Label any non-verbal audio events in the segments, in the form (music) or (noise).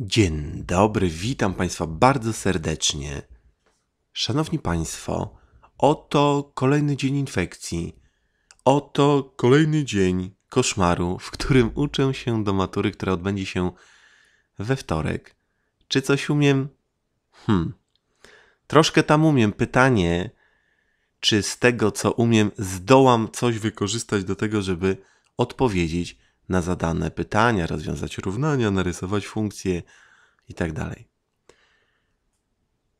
Dzień dobry, witam Państwa bardzo serdecznie. Szanowni Państwo, oto kolejny dzień infekcji. Oto kolejny dzień koszmaru, w którym uczę się do matury, która odbędzie się we wtorek. Czy coś umiem? Hmm. Troszkę tam umiem. Pytanie, czy z tego co umiem, zdołam coś wykorzystać do tego, żeby odpowiedzieć na zadane pytania, rozwiązać równania, narysować funkcje itd. Tak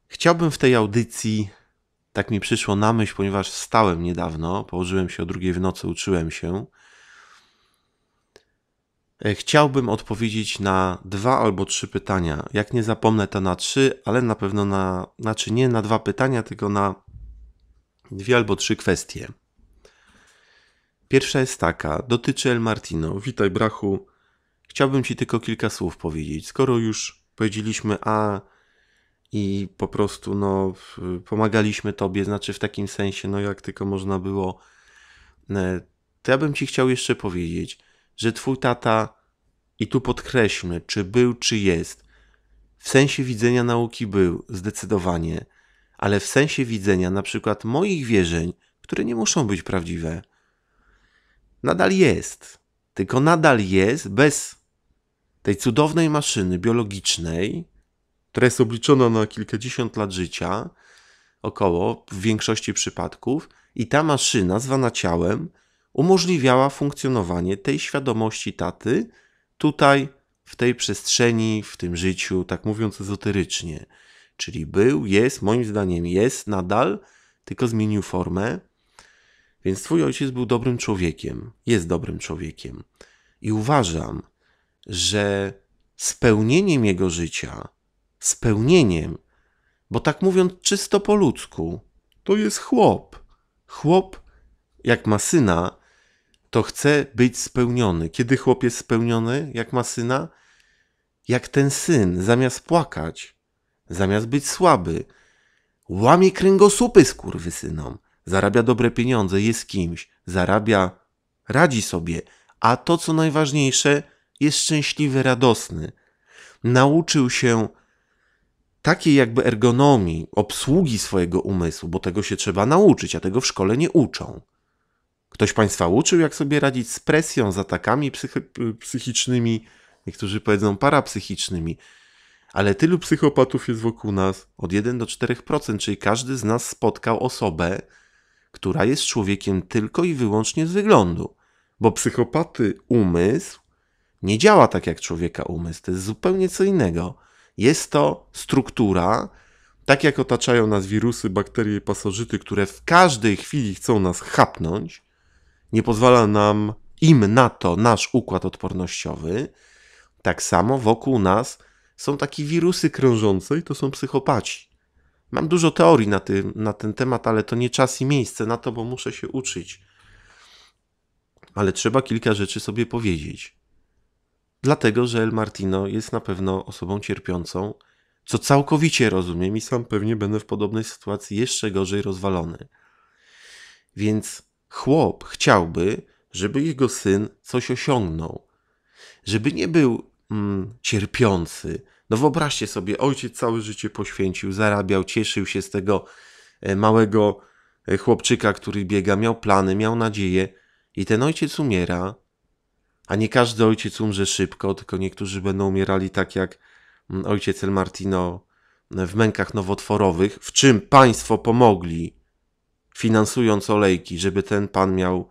chciałbym w tej audycji, tak mi przyszło na myśl, ponieważ wstałem niedawno, położyłem się o drugiej w nocy, uczyłem się. E, chciałbym odpowiedzieć na dwa albo trzy pytania. Jak nie zapomnę, to na trzy, ale na pewno na, znaczy nie na dwa pytania, tylko na dwie albo trzy kwestie. Pierwsza jest taka, dotyczy El Martino. Witaj, brachu. Chciałbym ci tylko kilka słów powiedzieć. Skoro już powiedzieliśmy A i po prostu no, pomagaliśmy tobie, znaczy w takim sensie, no jak tylko można było, e, to ja bym ci chciał jeszcze powiedzieć, że twój tata, i tu podkreślmy, czy był, czy jest, w sensie widzenia nauki był, zdecydowanie, ale w sensie widzenia na przykład moich wierzeń, które nie muszą być prawdziwe, Nadal jest. Tylko nadal jest bez tej cudownej maszyny biologicznej, która jest obliczona na kilkadziesiąt lat życia, około w większości przypadków, i ta maszyna zwana ciałem umożliwiała funkcjonowanie tej świadomości taty tutaj, w tej przestrzeni, w tym życiu, tak mówiąc ezoterycznie. Czyli był, jest, moim zdaniem jest nadal, tylko zmienił formę więc twój ojciec był dobrym człowiekiem, jest dobrym człowiekiem. I uważam, że spełnieniem jego życia, spełnieniem, bo tak mówiąc czysto po ludzku, to jest chłop. Chłop, jak ma syna, to chce być spełniony. Kiedy chłop jest spełniony, jak ma syna? Jak ten syn, zamiast płakać, zamiast być słaby, łamie kręgosłupy skurwysynom zarabia dobre pieniądze, jest kimś, zarabia, radzi sobie, a to co najważniejsze, jest szczęśliwy, radosny. Nauczył się takiej jakby ergonomii, obsługi swojego umysłu, bo tego się trzeba nauczyć, a tego w szkole nie uczą. Ktoś Państwa uczył, jak sobie radzić z presją, z atakami psych- psychicznymi, niektórzy powiedzą parapsychicznymi, ale tylu psychopatów jest wokół nas od 1 do 4%, czyli każdy z nas spotkał osobę, która jest człowiekiem tylko i wyłącznie z wyglądu. Bo psychopaty umysł nie działa tak jak człowieka umysł, to jest zupełnie co innego. Jest to struktura, tak jak otaczają nas wirusy, bakterie i pasożyty, które w każdej chwili chcą nas chapnąć, nie pozwala nam im na to nasz układ odpornościowy, tak samo wokół nas są takie wirusy krążące i to są psychopaci. Mam dużo teorii na, na ten temat, ale to nie czas i miejsce na to, bo muszę się uczyć. Ale trzeba kilka rzeczy sobie powiedzieć. Dlatego, że El Martino jest na pewno osobą cierpiącą, co całkowicie rozumiem i sam pewnie będę w podobnej sytuacji jeszcze gorzej rozwalony. Więc chłop chciałby, żeby jego syn coś osiągnął, żeby nie był mm, cierpiący, no wyobraźcie sobie, ojciec całe życie poświęcił, zarabiał, cieszył się z tego e, małego e, chłopczyka, który biega, miał plany, miał nadzieję i ten ojciec umiera. A nie każdy ojciec umrze szybko, tylko niektórzy będą umierali tak jak mm, ojciec El Martino w mękach nowotworowych, w czym państwo pomogli, finansując olejki, żeby ten pan miał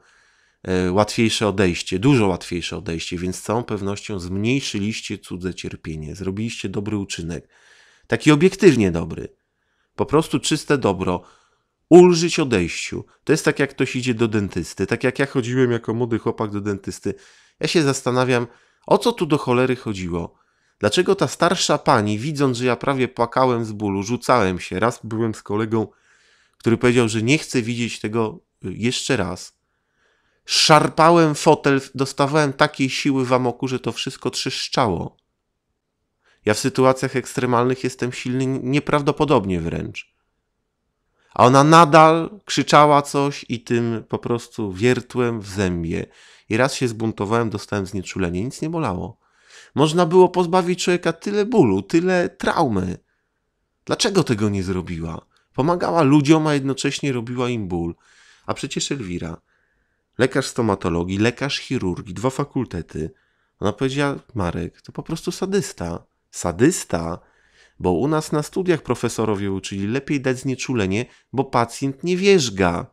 E, łatwiejsze odejście, dużo łatwiejsze odejście, więc z całą pewnością zmniejszyliście cudze cierpienie, zrobiliście dobry uczynek, taki obiektywnie dobry, po prostu czyste dobro, ulżyć odejściu. To jest tak, jak ktoś idzie do dentysty, tak jak ja chodziłem jako młody chłopak do dentysty. Ja się zastanawiam, o co tu do cholery chodziło. Dlaczego ta starsza pani, widząc, że ja prawie płakałem z bólu, rzucałem się, raz byłem z kolegą, który powiedział, że nie chce widzieć tego y, jeszcze raz, Szarpałem fotel, dostawałem takiej siły w amoku, że to wszystko trzeszczało. Ja w sytuacjach ekstremalnych jestem silny nieprawdopodobnie wręcz. A ona nadal krzyczała coś i tym po prostu wiertłem w zębie. I raz się zbuntowałem, dostałem znieczulenie, nic nie bolało. Można było pozbawić człowieka tyle bólu, tyle traumy. Dlaczego tego nie zrobiła? Pomagała ludziom, a jednocześnie robiła im ból. A przecież Elwira, lekarz stomatologii, lekarz chirurgii, dwa fakultety. Ona powiedziała, Marek, to po prostu sadysta. Sadysta, bo u nas na studiach profesorowie uczyli lepiej dać znieczulenie, bo pacjent nie wierzga.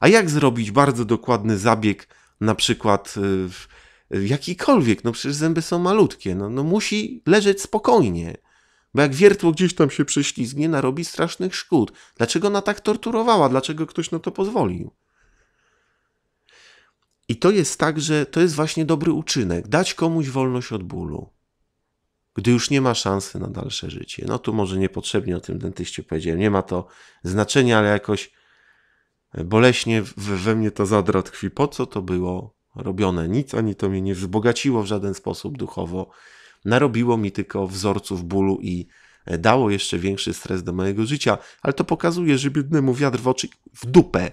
A jak zrobić bardzo dokładny zabieg, na przykład y, y, jakikolwiek, no przecież zęby są malutkie, no, no musi leżeć spokojnie bo jak wiertło gdzieś tam się prześlizgnie, narobi strasznych szkód. Dlaczego ona tak torturowała? Dlaczego ktoś na to pozwolił? I to jest tak, że to jest właśnie dobry uczynek dać komuś wolność od bólu, gdy już nie ma szansy na dalsze życie. No tu może niepotrzebnie o tym dentyście powiedziałem, nie ma to znaczenia, ale jakoś e, boleśnie we mnie to zadra tkwi. Po co to było robione? Nic ani to mnie nie wzbogaciło w żaden sposób duchowo. Narobiło mi tylko wzorców bólu i e, dało jeszcze większy stres do mojego życia, ale to pokazuje, że biednemu wiatr w oczy w dupę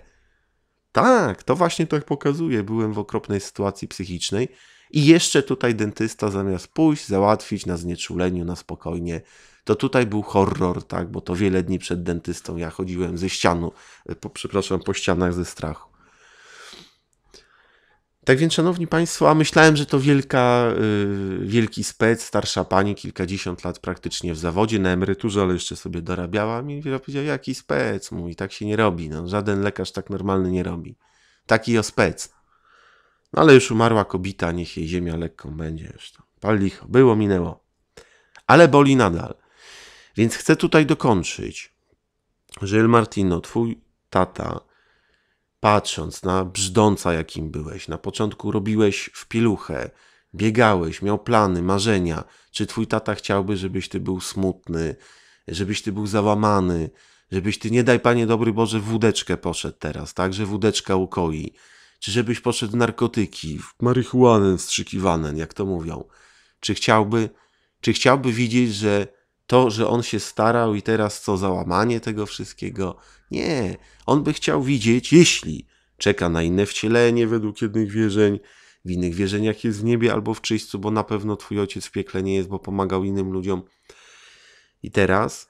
tak, to właśnie to pokazuje. Byłem w okropnej sytuacji psychicznej i jeszcze tutaj dentysta zamiast pójść, załatwić na znieczuleniu, na spokojnie, to tutaj był horror, tak, bo to wiele dni przed dentystą ja chodziłem ze ścianu, e, po, przepraszam, po ścianach ze strachu. Tak więc, szanowni państwo, a myślałem, że to wielka, yy, wielki spec, starsza pani, kilkadziesiąt lat praktycznie w zawodzie, na emeryturze, ale jeszcze sobie dorabiała. Mi powiedział, jaki spec, mój, tak się nie robi, no, żaden lekarz tak normalny nie robi. Taki o spec. No ale już umarła kobita, niech jej ziemia lekką będzie. Zresztą. Pal licho, było, minęło. Ale boli nadal. Więc chcę tutaj dokończyć, że El Martino, twój tata, patrząc na brzdąca, jakim byłeś. Na początku robiłeś w pieluchę, biegałeś, miał plany, marzenia. Czy twój tata chciałby, żebyś ty był smutny, żebyś ty był załamany, żebyś ty, nie daj Panie dobry Boże, wódeczkę poszedł teraz, tak, że wódeczka ukoi. Czy żebyś poszedł w narkotyki, w marihuanę wstrzykiwanę, jak to mówią. Czy chciałby, czy chciałby widzieć, że to, że on się starał i teraz co, załamanie tego wszystkiego. Nie, on by chciał widzieć, jeśli czeka na inne wcielenie według jednych wierzeń, w innych wierzeniach jest w niebie albo w czyśćcu, bo na pewno twój ojciec w piekle nie jest, bo pomagał innym ludziom. I teraz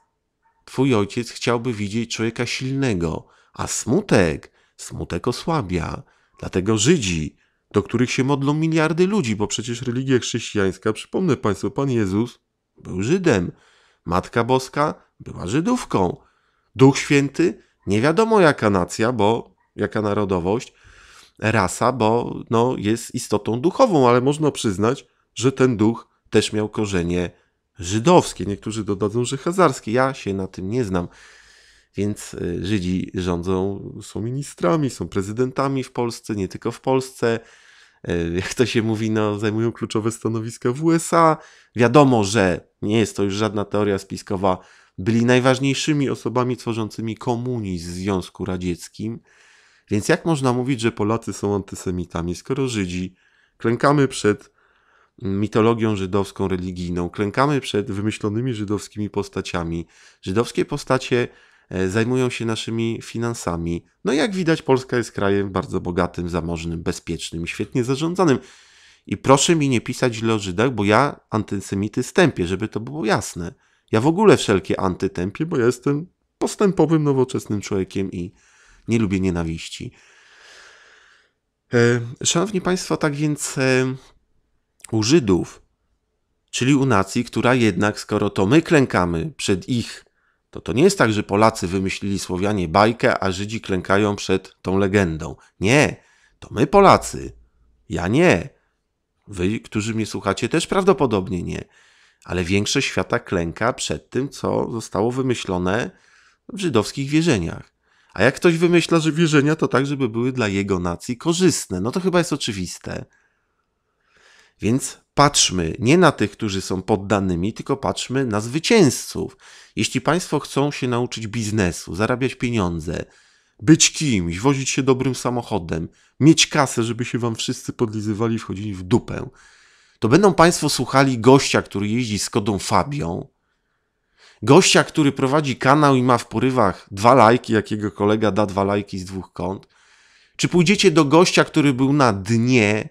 twój ojciec chciałby widzieć człowieka silnego, a smutek, smutek osłabia. Dlatego Żydzi, do których się modlą miliardy ludzi, bo przecież religia chrześcijańska, przypomnę Państwu, Pan Jezus był Żydem. Matka Boska była Żydówką. Duch Święty nie wiadomo jaka nacja, bo jaka narodowość, rasa, bo no, jest istotą duchową, ale można przyznać, że ten duch też miał korzenie żydowskie. Niektórzy dodadzą, że hazarskie. Ja się na tym nie znam. Więc y, Żydzi rządzą, są ministrami, są prezydentami w Polsce, nie tylko w Polsce. E, jak to się mówi, no, zajmują kluczowe stanowiska w USA. Wiadomo, że nie jest to już żadna teoria spiskowa. Byli najważniejszymi osobami tworzącymi komunizm w Związku Radzieckim. Więc jak można mówić, że Polacy są antysemitami, skoro Żydzi klękamy przed mitologią żydowską, religijną, klękamy przed wymyślonymi żydowskimi postaciami. Żydowskie postacie E, zajmują się naszymi finansami. No jak widać, Polska jest krajem bardzo bogatym, zamożnym, bezpiecznym i świetnie zarządzanym. I proszę mi nie pisać źle o Żydach, bo ja antysemity stępię, żeby to było jasne. Ja w ogóle wszelkie antytępię, bo ja jestem postępowym, nowoczesnym człowiekiem i nie lubię nienawiści. E, szanowni Państwo, tak więc e, u Żydów, czyli u nacji, która jednak, skoro to my klękamy przed ich to to nie jest tak, że Polacy wymyślili Słowianie bajkę, a Żydzi klękają przed tą legendą. Nie, to my Polacy. Ja nie. Wy, którzy mnie słuchacie, też prawdopodobnie nie. Ale większość świata klęka przed tym, co zostało wymyślone w żydowskich wierzeniach. A jak ktoś wymyśla, że wierzenia to tak, żeby były dla jego nacji korzystne, no to chyba jest oczywiste. Więc patrzmy nie na tych, którzy są poddanymi, tylko patrzmy na zwycięzców. Jeśli Państwo chcą się nauczyć biznesu, zarabiać pieniądze, być kimś, wozić się dobrym samochodem, mieć kasę, żeby się Wam wszyscy podlizywali, wchodzili w dupę, to będą Państwo słuchali gościa, który jeździ z Kodą Fabią, gościa, który prowadzi kanał i ma w porywach dwa lajki, jakiego kolega da dwa lajki z dwóch kąt, czy pójdziecie do gościa, który był na dnie,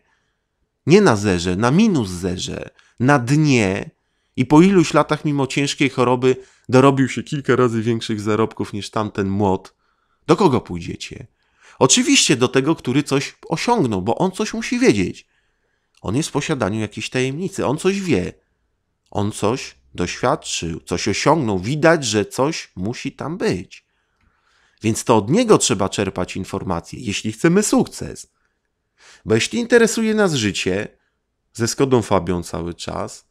nie na zerze, na minus zerze, na dnie i po iluś latach mimo ciężkiej choroby dorobił się kilka razy większych zarobków niż tamten młot, do kogo pójdziecie? Oczywiście do tego, który coś osiągnął, bo on coś musi wiedzieć. On jest w posiadaniu jakiejś tajemnicy, on coś wie. On coś doświadczył, coś osiągnął, widać, że coś musi tam być. Więc to od niego trzeba czerpać informacje, jeśli chcemy sukces. Bo jeśli interesuje nas życie, ze Skodą Fabią cały czas,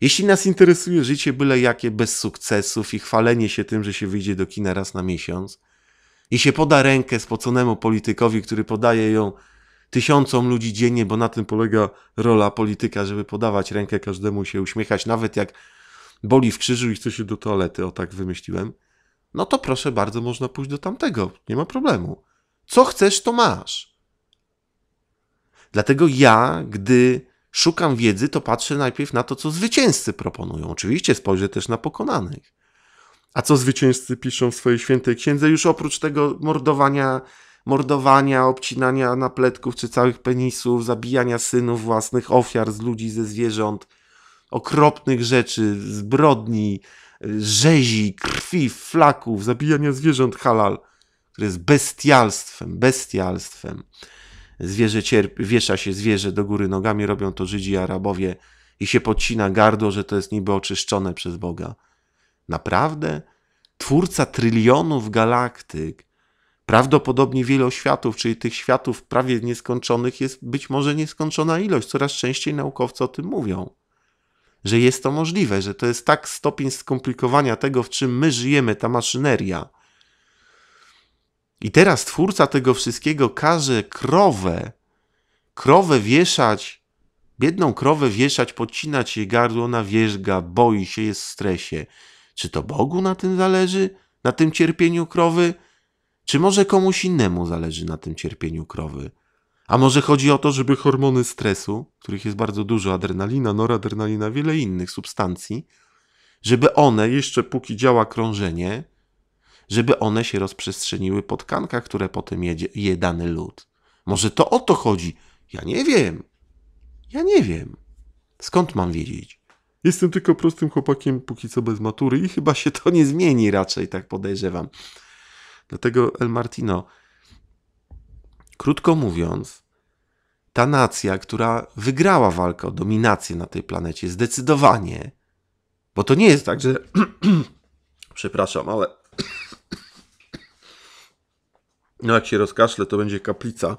jeśli nas interesuje życie byle jakie bez sukcesów i chwalenie się tym, że się wyjdzie do kina raz na miesiąc i się poda rękę spoconemu politykowi, który podaje ją tysiącom ludzi dziennie, bo na tym polega rola polityka, żeby podawać rękę każdemu się uśmiechać, nawet jak boli w krzyżu i chce się do toalety, o tak wymyśliłem, no to proszę bardzo, można pójść do tamtego, nie ma problemu. Co chcesz, to masz. Dlatego ja, gdy szukam wiedzy, to patrzę najpierw na to, co zwycięzcy proponują. Oczywiście spojrzę też na pokonanych. A co zwycięzcy piszą w swojej świętej księdze, już oprócz tego mordowania, mordowania, obcinania napletków czy całych penisów, zabijania synów własnych, ofiar z ludzi, ze zwierząt, okropnych rzeczy, zbrodni, rzezi, krwi, flaków, zabijania zwierząt halal, które jest bestialstwem, bestialstwem zwierzę cierpi, wiesza się zwierzę do góry nogami, robią to Żydzi i Arabowie i się podcina gardło, że to jest niby oczyszczone przez Boga. Naprawdę? Twórca trylionów galaktyk, prawdopodobnie wieloświatów, czyli tych światów prawie nieskończonych jest być może nieskończona ilość. Coraz częściej naukowcy o tym mówią. Że jest to możliwe, że to jest tak stopień skomplikowania tego, w czym my żyjemy, ta maszyneria, i teraz twórca tego wszystkiego każe krowę, krowę wieszać, biedną krowę wieszać, podcinać jej gardło, ona wierzga, boi się, jest w stresie. Czy to Bogu na tym zależy? Na tym cierpieniu krowy? Czy może komuś innemu zależy na tym cierpieniu krowy? A może chodzi o to, żeby hormony stresu, których jest bardzo dużo, adrenalina, noradrenalina, wiele innych substancji, żeby one, jeszcze póki działa krążenie, żeby one się rozprzestrzeniły po tkankach, które potem jedzie, je dany lud. Może to o to chodzi? Ja nie wiem. Ja nie wiem. Skąd mam wiedzieć? Jestem tylko prostym chłopakiem, póki co bez matury i chyba się to nie zmieni raczej, tak podejrzewam. Dlatego El Martino, krótko mówiąc, ta nacja, która wygrała walkę o dominację na tej planecie, zdecydowanie, bo to nie jest tak, że. (clears throat) Przepraszam, ale (clears throat) No jak się rozkaszle, to będzie kaplica.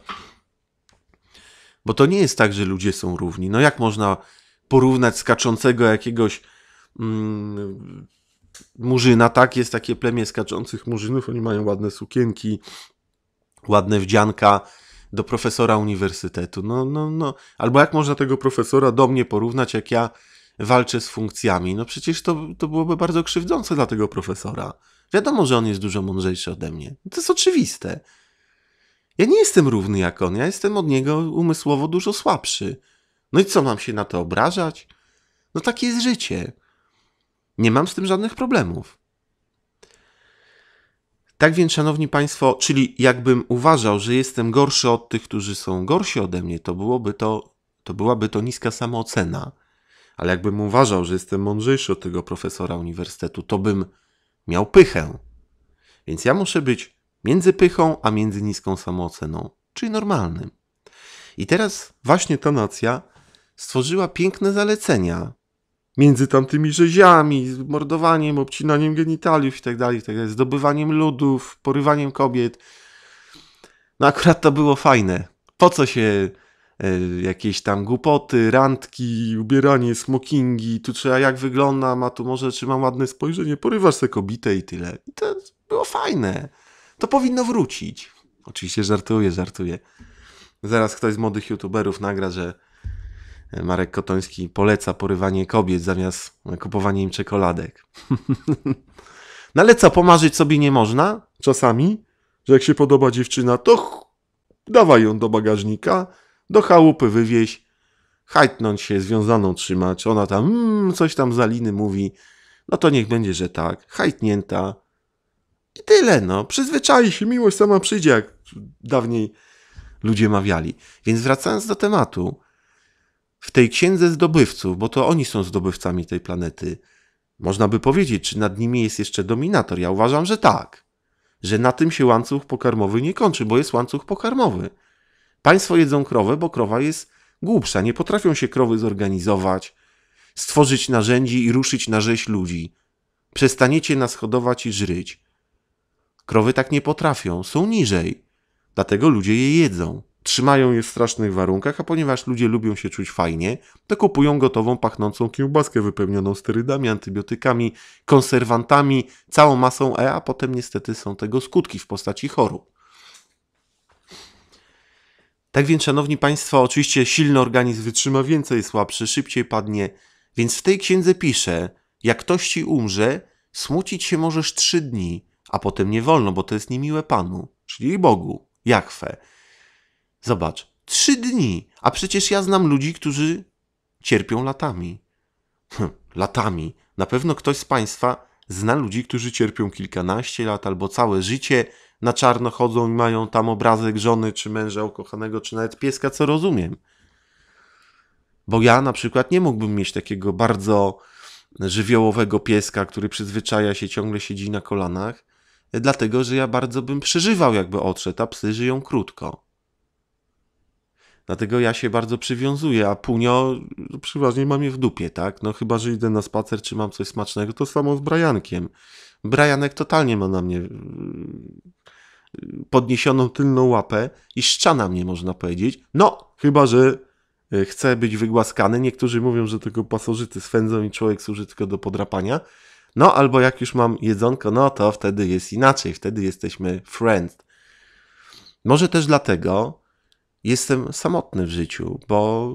Bo to nie jest tak, że ludzie są równi. No jak można porównać skaczącego jakiegoś mm, murzyna, tak? Jest takie plemię skaczących murzynów, oni mają ładne sukienki, ładne wdzianka do profesora uniwersytetu. No, no, no. Albo jak można tego profesora do mnie porównać, jak ja walczę z funkcjami? No przecież to, to byłoby bardzo krzywdzące dla tego profesora. Wiadomo, że on jest dużo mądrzejszy ode mnie. To jest oczywiste. Ja nie jestem równy jak on, ja jestem od niego umysłowo dużo słabszy. No i co, mam się na to obrażać? No takie jest życie. Nie mam z tym żadnych problemów. Tak więc, szanowni państwo, czyli jakbym uważał, że jestem gorszy od tych, którzy są gorsi ode mnie, to byłoby to, to byłaby to niska samoocena. Ale jakbym uważał, że jestem mądrzejszy od tego profesora uniwersytetu, to bym miał pychę. Więc ja muszę być między pychą, a między niską samooceną, czyli normalnym. I teraz właśnie ta nacja stworzyła piękne zalecenia między tamtymi rzeziami, mordowaniem, obcinaniem genitaliów itd., tak itd., tak zdobywaniem ludów, porywaniem kobiet. No akurat to było fajne. Po co się Y, jakieś tam głupoty, randki, ubieranie, smokingi, tu trzeba jak wyglądam, a tu może czy mam ładne spojrzenie, porywasz te kobitę i tyle. I to było fajne. To powinno wrócić. Oczywiście żartuję, żartuję. Zaraz ktoś z młodych youtuberów nagra, że e, Marek Kotoński poleca porywanie kobiet zamiast kupowanie im czekoladek. (laughs) no ale co, pomarzyć sobie nie można? Czasami? Że jak się podoba dziewczyna, to ch... dawaj ją do bagażnika, do chałupy wywieź, hajtnąć się, związaną trzymać, ona tam mm, coś tam za liny mówi, no to niech będzie, że tak, hajtnięta. I tyle, no, przyzwyczai się, miłość sama przyjdzie, jak dawniej ludzie mawiali. Więc wracając do tematu, w tej księdze zdobywców, bo to oni są zdobywcami tej planety, można by powiedzieć, czy nad nimi jest jeszcze dominator. Ja uważam, że tak. Że na tym się łańcuch pokarmowy nie kończy, bo jest łańcuch pokarmowy. Państwo jedzą krowę, bo krowa jest głupsza. Nie potrafią się krowy zorganizować, stworzyć narzędzi i ruszyć na rzeź ludzi. Przestaniecie nas hodować i żryć. Krowy tak nie potrafią, są niżej. Dlatego ludzie je jedzą. Trzymają je w strasznych warunkach, a ponieważ ludzie lubią się czuć fajnie, to kupują gotową, pachnącą kiełbaskę wypełnioną sterydami, antybiotykami, konserwantami, całą masą E, a potem niestety są tego skutki w postaci chorób. Tak więc, szanowni państwo, oczywiście silny organizm wytrzyma więcej słabszy, szybciej padnie. Więc w tej księdze pisze, jak ktoś ci umrze, smucić się możesz trzy dni, a potem nie wolno, bo to jest niemiłe Panu, czyli Bogu, we? Zobacz, trzy dni, a przecież ja znam ludzi, którzy cierpią latami. Hm, latami. Na pewno ktoś z Państwa zna ludzi, którzy cierpią kilkanaście lat albo całe życie na czarno chodzą i mają tam obrazek żony czy męża ukochanego, czy nawet pieska, co rozumiem. Bo ja na przykład nie mógłbym mieć takiego bardzo żywiołowego pieska, który przyzwyczaja się, ciągle siedzi na kolanach, dlatego że ja bardzo bym przeżywał, jakby odszedł, a psy żyją krótko. Dlatego ja się bardzo przywiązuję, a punio no przeważnie mam je w dupie, tak? No chyba, że idę na spacer, czy mam coś smacznego, to samo z Brajankiem. Brianek totalnie ma na mnie y, podniesioną tylną łapę i szczana mnie można powiedzieć. No, chyba że y, chce być wygłaskany. Niektórzy mówią, że tylko pasożyty swędzą i człowiek służy tylko do podrapania. No, albo jak już mam jedzonko, no to wtedy jest inaczej, wtedy jesteśmy friends. Może też dlatego jestem samotny w życiu, bo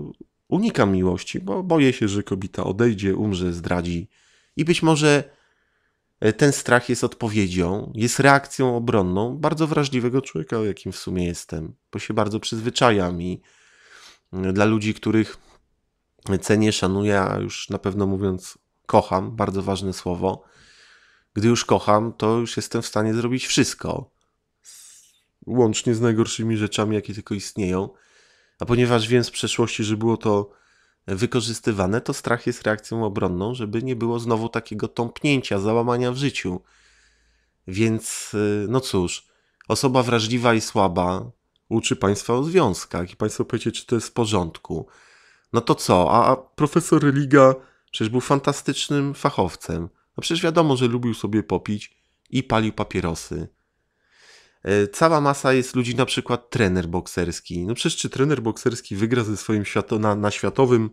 unikam miłości, bo boję się, że kobieta odejdzie, umrze, zdradzi i być może E, ten strach jest odpowiedzią, jest reakcją obronną bardzo wrażliwego człowieka, o jakim w sumie jestem, bo się bardzo przyzwyczajam i e, dla ludzi, których cenię, szanuję, a już na pewno mówiąc kocham, bardzo ważne słowo, gdy już kocham, to już jestem w stanie zrobić wszystko, łącznie z najgorszymi rzeczami, jakie tylko istnieją. A ponieważ wiem z przeszłości, że było to wykorzystywane, to strach jest reakcją obronną, żeby nie było znowu takiego tąpnięcia, załamania w życiu. Więc, y, no cóż, osoba wrażliwa i słaba uczy państwa o związkach i państwo powiecie, czy to jest w porządku. No to co? A, profesor Religa przecież był fantastycznym fachowcem. No przecież wiadomo, że lubił sobie popić i palił papierosy. E, cała masa jest ludzi, na przykład trener bokserski. No przecież czy trener bokserski wygra ze swoim świato, na, na światowym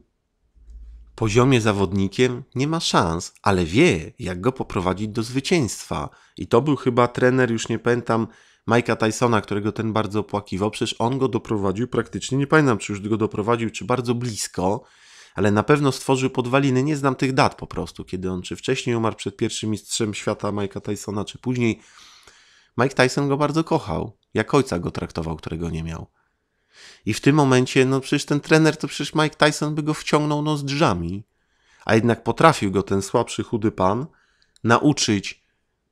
poziomie zawodnikiem? Nie ma szans, ale wie, jak go poprowadzić do zwycięstwa. I to był chyba trener, już nie pamiętam, Mike'a Tysona, którego ten bardzo opłakiwał. Przecież on go doprowadził praktycznie, nie pamiętam, czy już go doprowadził, czy bardzo blisko, ale na pewno stworzył podwaliny. Nie znam tych dat po prostu, kiedy on czy wcześniej umarł przed pierwszym mistrzem świata Mike'a Tysona, czy później Mike Tyson go bardzo kochał, jak ojca go traktował, którego nie miał. I w tym momencie, no przecież ten trener, to przecież Mike Tyson by go wciągnął no, z nozdrzami, a jednak potrafił go ten słabszy, chudy pan nauczyć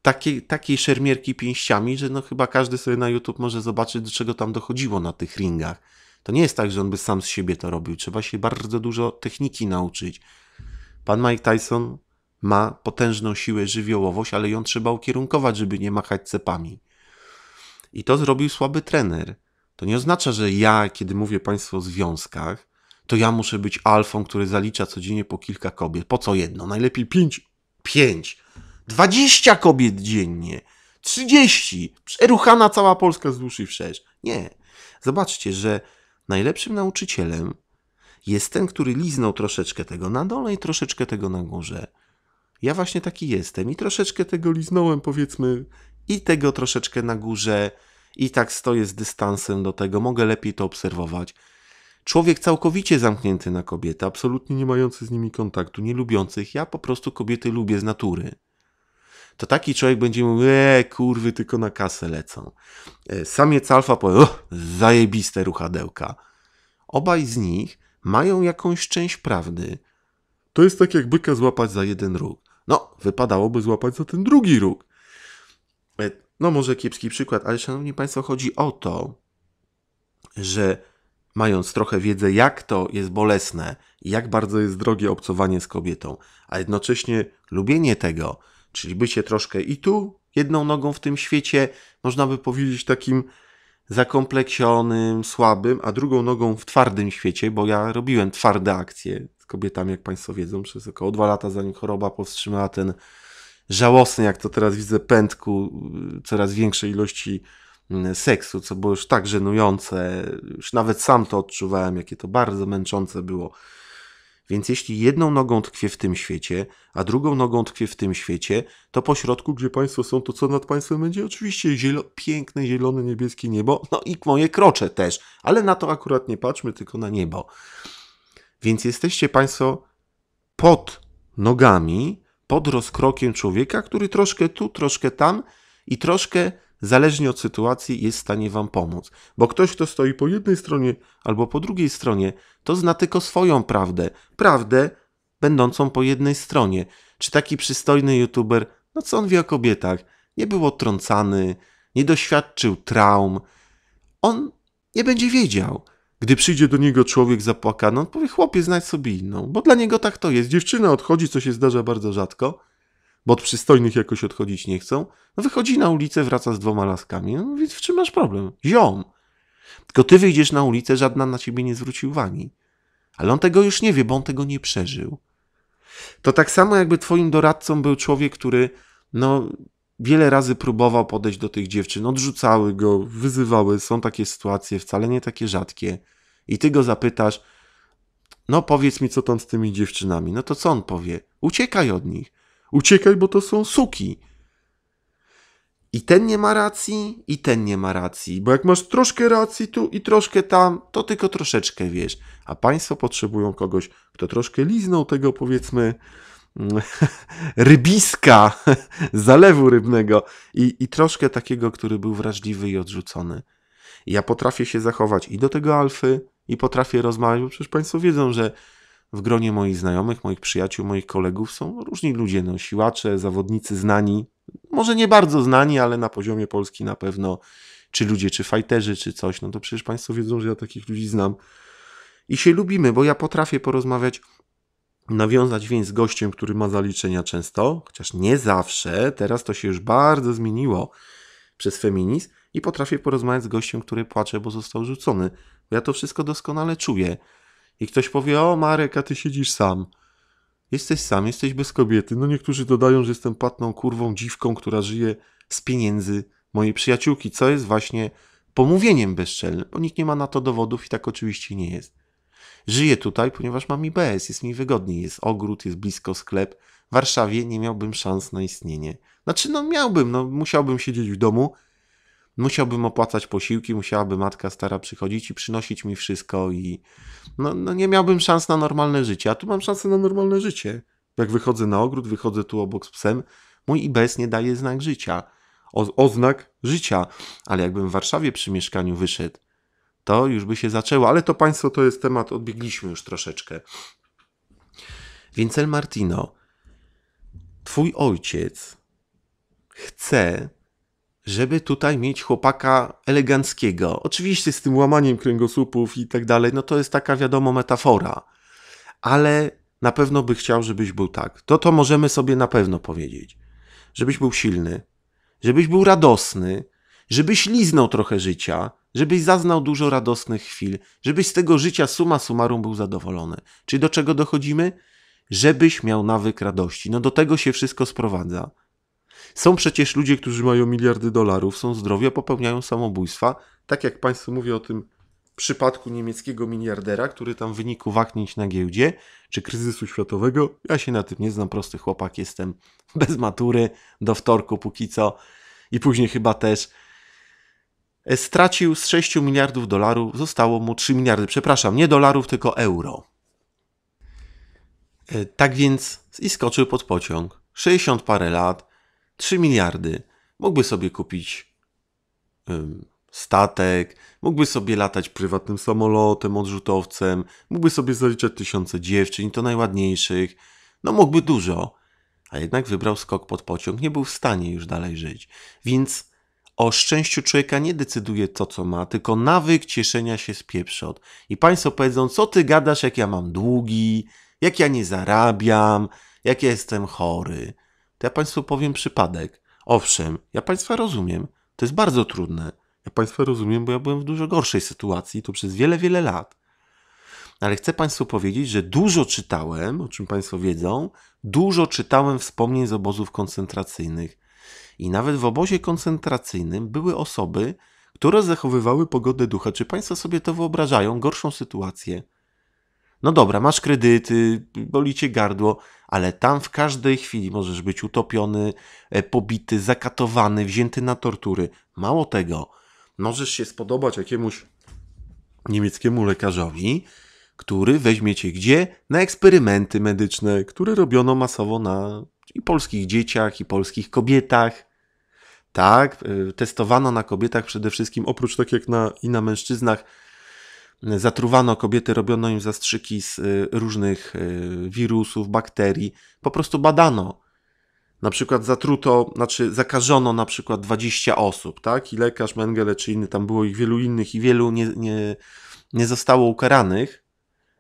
takiej, takiej szermierki pięściami, że no chyba każdy sobie na YouTube może zobaczyć, do czego tam dochodziło na tych ringach. To nie jest tak, że on by sam z siebie to robił. Trzeba się bardzo dużo techniki nauczyć. Pan Mike Tyson ma potężną siłę żywiołowość, ale ją trzeba ukierunkować, żeby nie machać cepami. I to zrobił słaby trener. To nie oznacza, że ja, kiedy mówię Państwu o związkach, to ja muszę być alfą, który zalicza codziennie po kilka kobiet. Po co jedno? Najlepiej pięć. Pięć. Dwadzieścia kobiet dziennie. Trzydzieści. Przeruchana cała Polska z i wszerz. Nie. Zobaczcie, że najlepszym nauczycielem jest ten, który liznął troszeczkę tego na dole i troszeczkę tego na górze. Ja właśnie taki jestem i troszeczkę tego liznąłem, powiedzmy, i tego troszeczkę na górze, i tak stoję z dystansem do tego, mogę lepiej to obserwować. Człowiek całkowicie zamknięty na kobiety, absolutnie nie mający z nimi kontaktu, nie lubiących. Ja po prostu kobiety lubię z natury. To taki człowiek będzie mówił, eee, kurwy, tylko na kasę lecą. E, samiec alfa powie, oh, zajebiste ruchadełka. Obaj z nich mają jakąś część prawdy. To jest tak jak byka złapać za jeden róg. No, wypadałoby złapać za ten drugi róg. E, no, może kiepski przykład, ale szanowni Państwo, chodzi o to, że mając trochę wiedzy, jak to jest bolesne, jak bardzo jest drogie obcowanie z kobietą, a jednocześnie lubienie tego, czyli bycie troszkę i tu, jedną nogą w tym świecie, można by powiedzieć takim zakompleksionym, słabym, a drugą nogą w twardym świecie, bo ja robiłem twarde akcje, kobietami, jak Państwo wiedzą, przez około dwa lata, zanim choroba powstrzymała ten żałosny, jak to teraz widzę, pędku y, coraz większej ilości mm, seksu, co było już tak żenujące, już nawet sam to odczuwałem, jakie to bardzo męczące było. Więc jeśli jedną nogą tkwie w tym świecie, a drugą nogą tkwie w tym świecie, to po środku, gdzie Państwo są, to co nad Państwem będzie? Oczywiście zielo piękne, zielone, niebieskie niebo, no i moje krocze też, ale na to akurat nie patrzmy, tylko na niebo. Więc jesteście Państwo pod nogami, pod rozkrokiem człowieka, który troszkę tu, troszkę tam i troszkę zależnie od sytuacji jest w stanie Wam pomóc. Bo ktoś, kto stoi po jednej stronie albo po drugiej stronie, to zna tylko swoją prawdę. Prawdę będącą po jednej stronie. Czy taki przystojny youtuber, no co on wie o kobietach? Nie był otrącany, nie doświadczył traum. On nie będzie wiedział. Gdy przyjdzie do niego człowiek zapłakany, on powie: Chłopie, znajdź sobie inną, bo dla niego tak to jest. Dziewczyna odchodzi, co się zdarza bardzo rzadko, bo od przystojnych jakoś odchodzić nie chcą. No wychodzi na ulicę, wraca z dwoma laskami. No, więc w czym masz problem? Ziom! Tylko ty wyjdziesz na ulicę, żadna na ciebie nie zwróci uwagi. Ale on tego już nie wie, bo on tego nie przeżył. To tak samo, jakby twoim doradcą był człowiek, który no, wiele razy próbował podejść do tych dziewczyn, odrzucały go, wyzywały, są takie sytuacje, wcale nie takie rzadkie. I ty go zapytasz, no powiedz mi, co tam z tymi dziewczynami. No to co on powie? Uciekaj od nich. Uciekaj, bo to są suki. I ten nie ma racji, i ten nie ma racji, bo jak masz troszkę racji tu i troszkę tam, to tylko troszeczkę wiesz. A państwo potrzebują kogoś, kto troszkę liznął tego, powiedzmy, (laughs) rybiska, (laughs) zalewu rybnego i, i troszkę takiego, który był wrażliwy i odrzucony. Ja potrafię się zachować i do tego alfy, i potrafię rozmawiać, bo przecież Państwo wiedzą, że w gronie moich znajomych, moich przyjaciół, moich kolegów są różni ludzie, no, siłacze, zawodnicy znani, może nie bardzo znani, ale na poziomie Polski na pewno, czy ludzie, czy fajterzy, czy coś, no to przecież Państwo wiedzą, że ja takich ludzi znam. I się lubimy, bo ja potrafię porozmawiać Nawiązać więc z gościem, który ma zaliczenia często, chociaż nie zawsze, teraz to się już bardzo zmieniło przez feminizm i potrafię porozmawiać z gościem, który płacze, bo został rzucony. Ja to wszystko doskonale czuję. I ktoś powie, o Marek, a ty siedzisz sam. Jesteś sam, jesteś bez kobiety. No niektórzy dodają, że jestem płatną kurwą, dziwką, która żyje z pieniędzy mojej przyjaciółki, co jest właśnie pomówieniem bezczelnym, bo nikt nie ma na to dowodów i tak oczywiście nie jest. Żyję tutaj, ponieważ mam IBS, jest mi wygodniej, jest ogród, jest blisko sklep. W Warszawie nie miałbym szans na istnienie. Znaczy, no miałbym, no musiałbym siedzieć w domu, musiałbym opłacać posiłki, musiałaby matka stara przychodzić i przynosić mi wszystko i no, no nie miałbym szans na normalne życie, a tu mam szansę na normalne życie. Jak wychodzę na ogród, wychodzę tu obok z psem, mój IBS nie daje znak życia, o, oznak życia, ale jakbym w Warszawie przy mieszkaniu wyszedł, to już by się zaczęło, ale to Państwo to jest temat, odbiegliśmy już troszeczkę. Wincel Martino, Twój ojciec chce, żeby tutaj mieć chłopaka eleganckiego. Oczywiście z tym łamaniem kręgosłupów i tak dalej, no to jest taka wiadomo metafora, ale na pewno by chciał, żebyś był tak. To to możemy sobie na pewno powiedzieć. Żebyś był silny, żebyś był radosny, żebyś liznął trochę życia, żebyś zaznał dużo radosnych chwil, żebyś z tego życia suma summarum był zadowolony. Czyli do czego dochodzimy? Żebyś miał nawyk radości. No do tego się wszystko sprowadza. Są przecież ludzie, którzy mają miliardy dolarów, są zdrowia, popełniają samobójstwa. Tak jak Państwu mówię o tym przypadku niemieckiego miliardera, który tam w wyniku wachnięć na giełdzie czy kryzysu światowego, ja się na tym nie znam, prosty chłopak jestem, bez matury, do wtorku póki co i później chyba też E, stracił z 6 miliardów dolarów, zostało mu 3 miliardy, przepraszam, nie dolarów, tylko euro. E, tak więc i skoczył pod pociąg. 60 parę lat, 3 miliardy. Mógłby sobie kupić ym, statek, mógłby sobie latać prywatnym samolotem, odrzutowcem, mógłby sobie zaliczać tysiące dziewczyn, to najładniejszych. No mógłby dużo, a jednak wybrał skok pod pociąg, nie był w stanie już dalej żyć. Więc o szczęściu człowieka nie decyduje to, co ma, tylko nawyk cieszenia się z pieprzot. I państwo powiedzą, co ty gadasz, jak ja mam długi, jak ja nie zarabiam, jak ja jestem chory. To ja państwu powiem przypadek. Owszem, ja państwa rozumiem. To jest bardzo trudne. Ja państwa rozumiem, bo ja byłem w dużo gorszej sytuacji, to przez wiele, wiele lat. Ale chcę państwu powiedzieć, że dużo czytałem, o czym państwo wiedzą, dużo czytałem wspomnień z obozów koncentracyjnych i nawet w obozie koncentracyjnym były osoby, które zachowywały pogodę ducha. Czy Państwo sobie to wyobrażają? Gorszą sytuację. No dobra, masz kredyty, boli cię gardło, ale tam w każdej chwili możesz być utopiony, e, pobity, zakatowany, wzięty na tortury. Mało tego, możesz się spodobać jakiemuś niemieckiemu lekarzowi, który weźmie cię gdzie? Na eksperymenty medyczne, które robiono masowo na i polskich dzieciach, i polskich kobietach tak, y, testowano na kobietach przede wszystkim, oprócz tak jak na, i na mężczyznach, y, zatruwano kobiety, robiono im zastrzyki z y, różnych wirusów, bakterii, po prostu badano. Na przykład zatruto, znaczy zakażono na przykład 20 osób, tak? I lekarz Mengele czy inny, tam było ich wielu innych i wielu nie, nie, nie zostało ukaranych.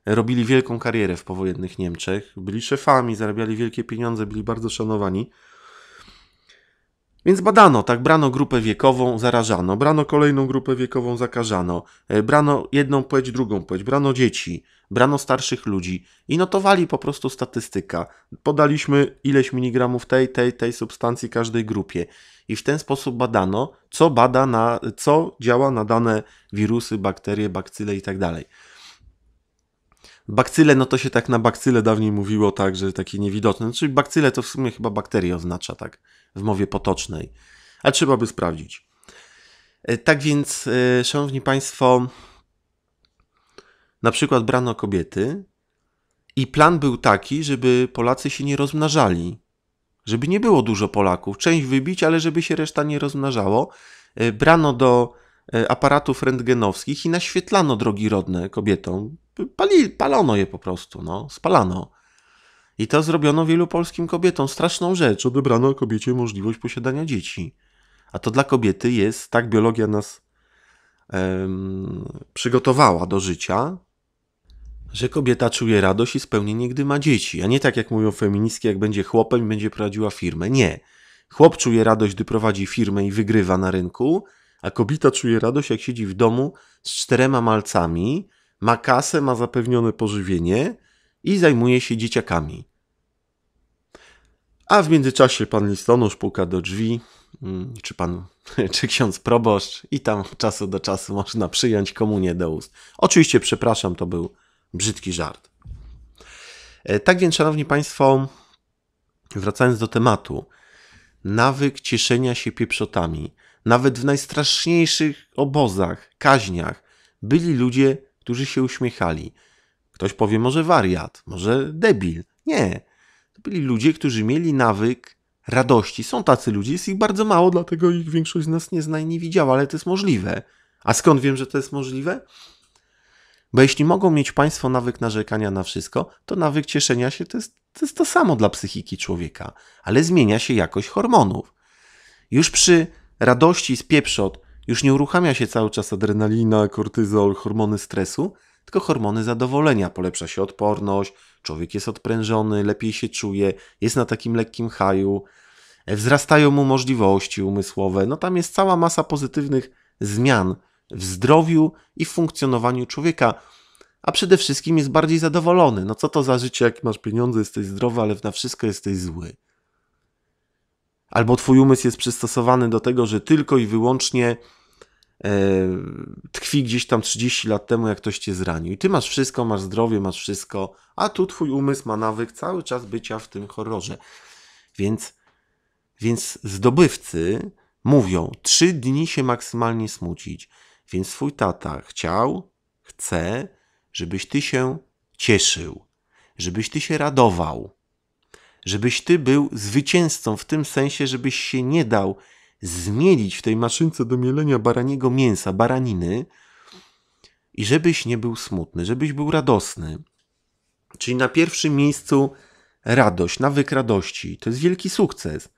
Robili wielką karierę w powojennych Niemczech, byli szefami, zarabiali wielkie pieniądze, byli bardzo szanowani. Więc badano, tak, brano grupę wiekową, zarażano, brano kolejną grupę wiekową, zakażano, e, brano jedną płeć, drugą płeć, brano dzieci, brano starszych ludzi i notowali po prostu statystyka. Podaliśmy ileś miligramów tej, tej, tej substancji każdej grupie i w ten sposób badano, co bada na, co działa na dane wirusy, bakterie, bakcyle i tak dalej. Bakcyle, no to się tak na bakcyle dawniej mówiło, tak, że taki niewidoczny. czyli znaczy, bakcyle to w sumie chyba bakterie oznacza, tak, w mowie potocznej. Ale trzeba by sprawdzić. E, tak więc, e, szanowni państwo, na przykład brano kobiety i plan był taki, żeby Polacy się nie rozmnażali. Żeby nie było dużo Polaków. Część wybić, ale żeby się reszta nie rozmnażało. E, brano do aparatów rentgenowskich i naświetlano drogi rodne kobietom, pali, palono je po prostu, no, spalano. I to zrobiono wielu polskim kobietom. Straszną rzecz, odebrano kobiecie możliwość posiadania dzieci. A to dla kobiety jest, tak biologia nas em, przygotowała do życia, że kobieta czuje radość i spełnienie, gdy ma dzieci. A nie tak jak mówią feministki, jak będzie chłopem i będzie prowadziła firmę. Nie. Chłop czuje radość, gdy prowadzi firmę i wygrywa na rynku, a kobieta czuje radość, jak siedzi w domu z czterema malcami ma kasę, ma zapewnione pożywienie i zajmuje się dzieciakami. A w międzyczasie pan listonosz puka do drzwi, mm, czy pan, (laughs) czy ksiądz proboszcz i tam od czasu do czasu można przyjąć komunię do ust. Oczywiście przepraszam, to był brzydki żart. E, tak więc, szanowni państwo, wracając do tematu, nawyk cieszenia się pieprzotami, nawet w najstraszniejszych obozach, kaźniach, byli ludzie którzy się uśmiechali. Ktoś powie może wariat, może debil. Nie. To byli ludzie, którzy mieli nawyk radości. Są tacy ludzie, jest ich bardzo mało, dlatego ich większość z nas nie zna i nie widziała, ale to jest możliwe. A skąd wiem, że to jest możliwe? Bo jeśli mogą mieć Państwo nawyk narzekania na wszystko, to nawyk cieszenia się to jest, to jest to samo dla psychiki człowieka, ale zmienia się jakość hormonów. Już przy radości z pieprzot już nie uruchamia się cały czas adrenalina, kortyzol, hormony stresu, tylko hormony zadowolenia. Polepsza się odporność, człowiek jest odprężony, lepiej się czuje, jest na takim lekkim haju, e, wzrastają mu możliwości umysłowe. No tam jest cała masa pozytywnych zmian w zdrowiu i w funkcjonowaniu człowieka, a przede wszystkim jest bardziej zadowolony. No co to za życie, jak masz pieniądze, jesteś zdrowy, ale na wszystko jesteś zły. Albo twój umysł jest przystosowany do tego, że tylko i wyłącznie E, tkwi gdzieś tam 30 lat temu, jak ktoś cię zranił. I ty masz wszystko, masz zdrowie, masz wszystko, a tu twój umysł ma nawyk cały czas bycia w tym horrorze. Więc, więc zdobywcy mówią, trzy dni się maksymalnie smucić. Więc twój tata chciał, chce, żebyś ty się cieszył, żebyś ty się radował, żebyś ty był zwycięzcą w tym sensie, żebyś się nie dał zmielić w tej maszynce do mielenia baraniego mięsa, baraniny i żebyś nie był smutny, żebyś był radosny. Czyli na pierwszym miejscu radość, nawyk radości. To jest wielki sukces.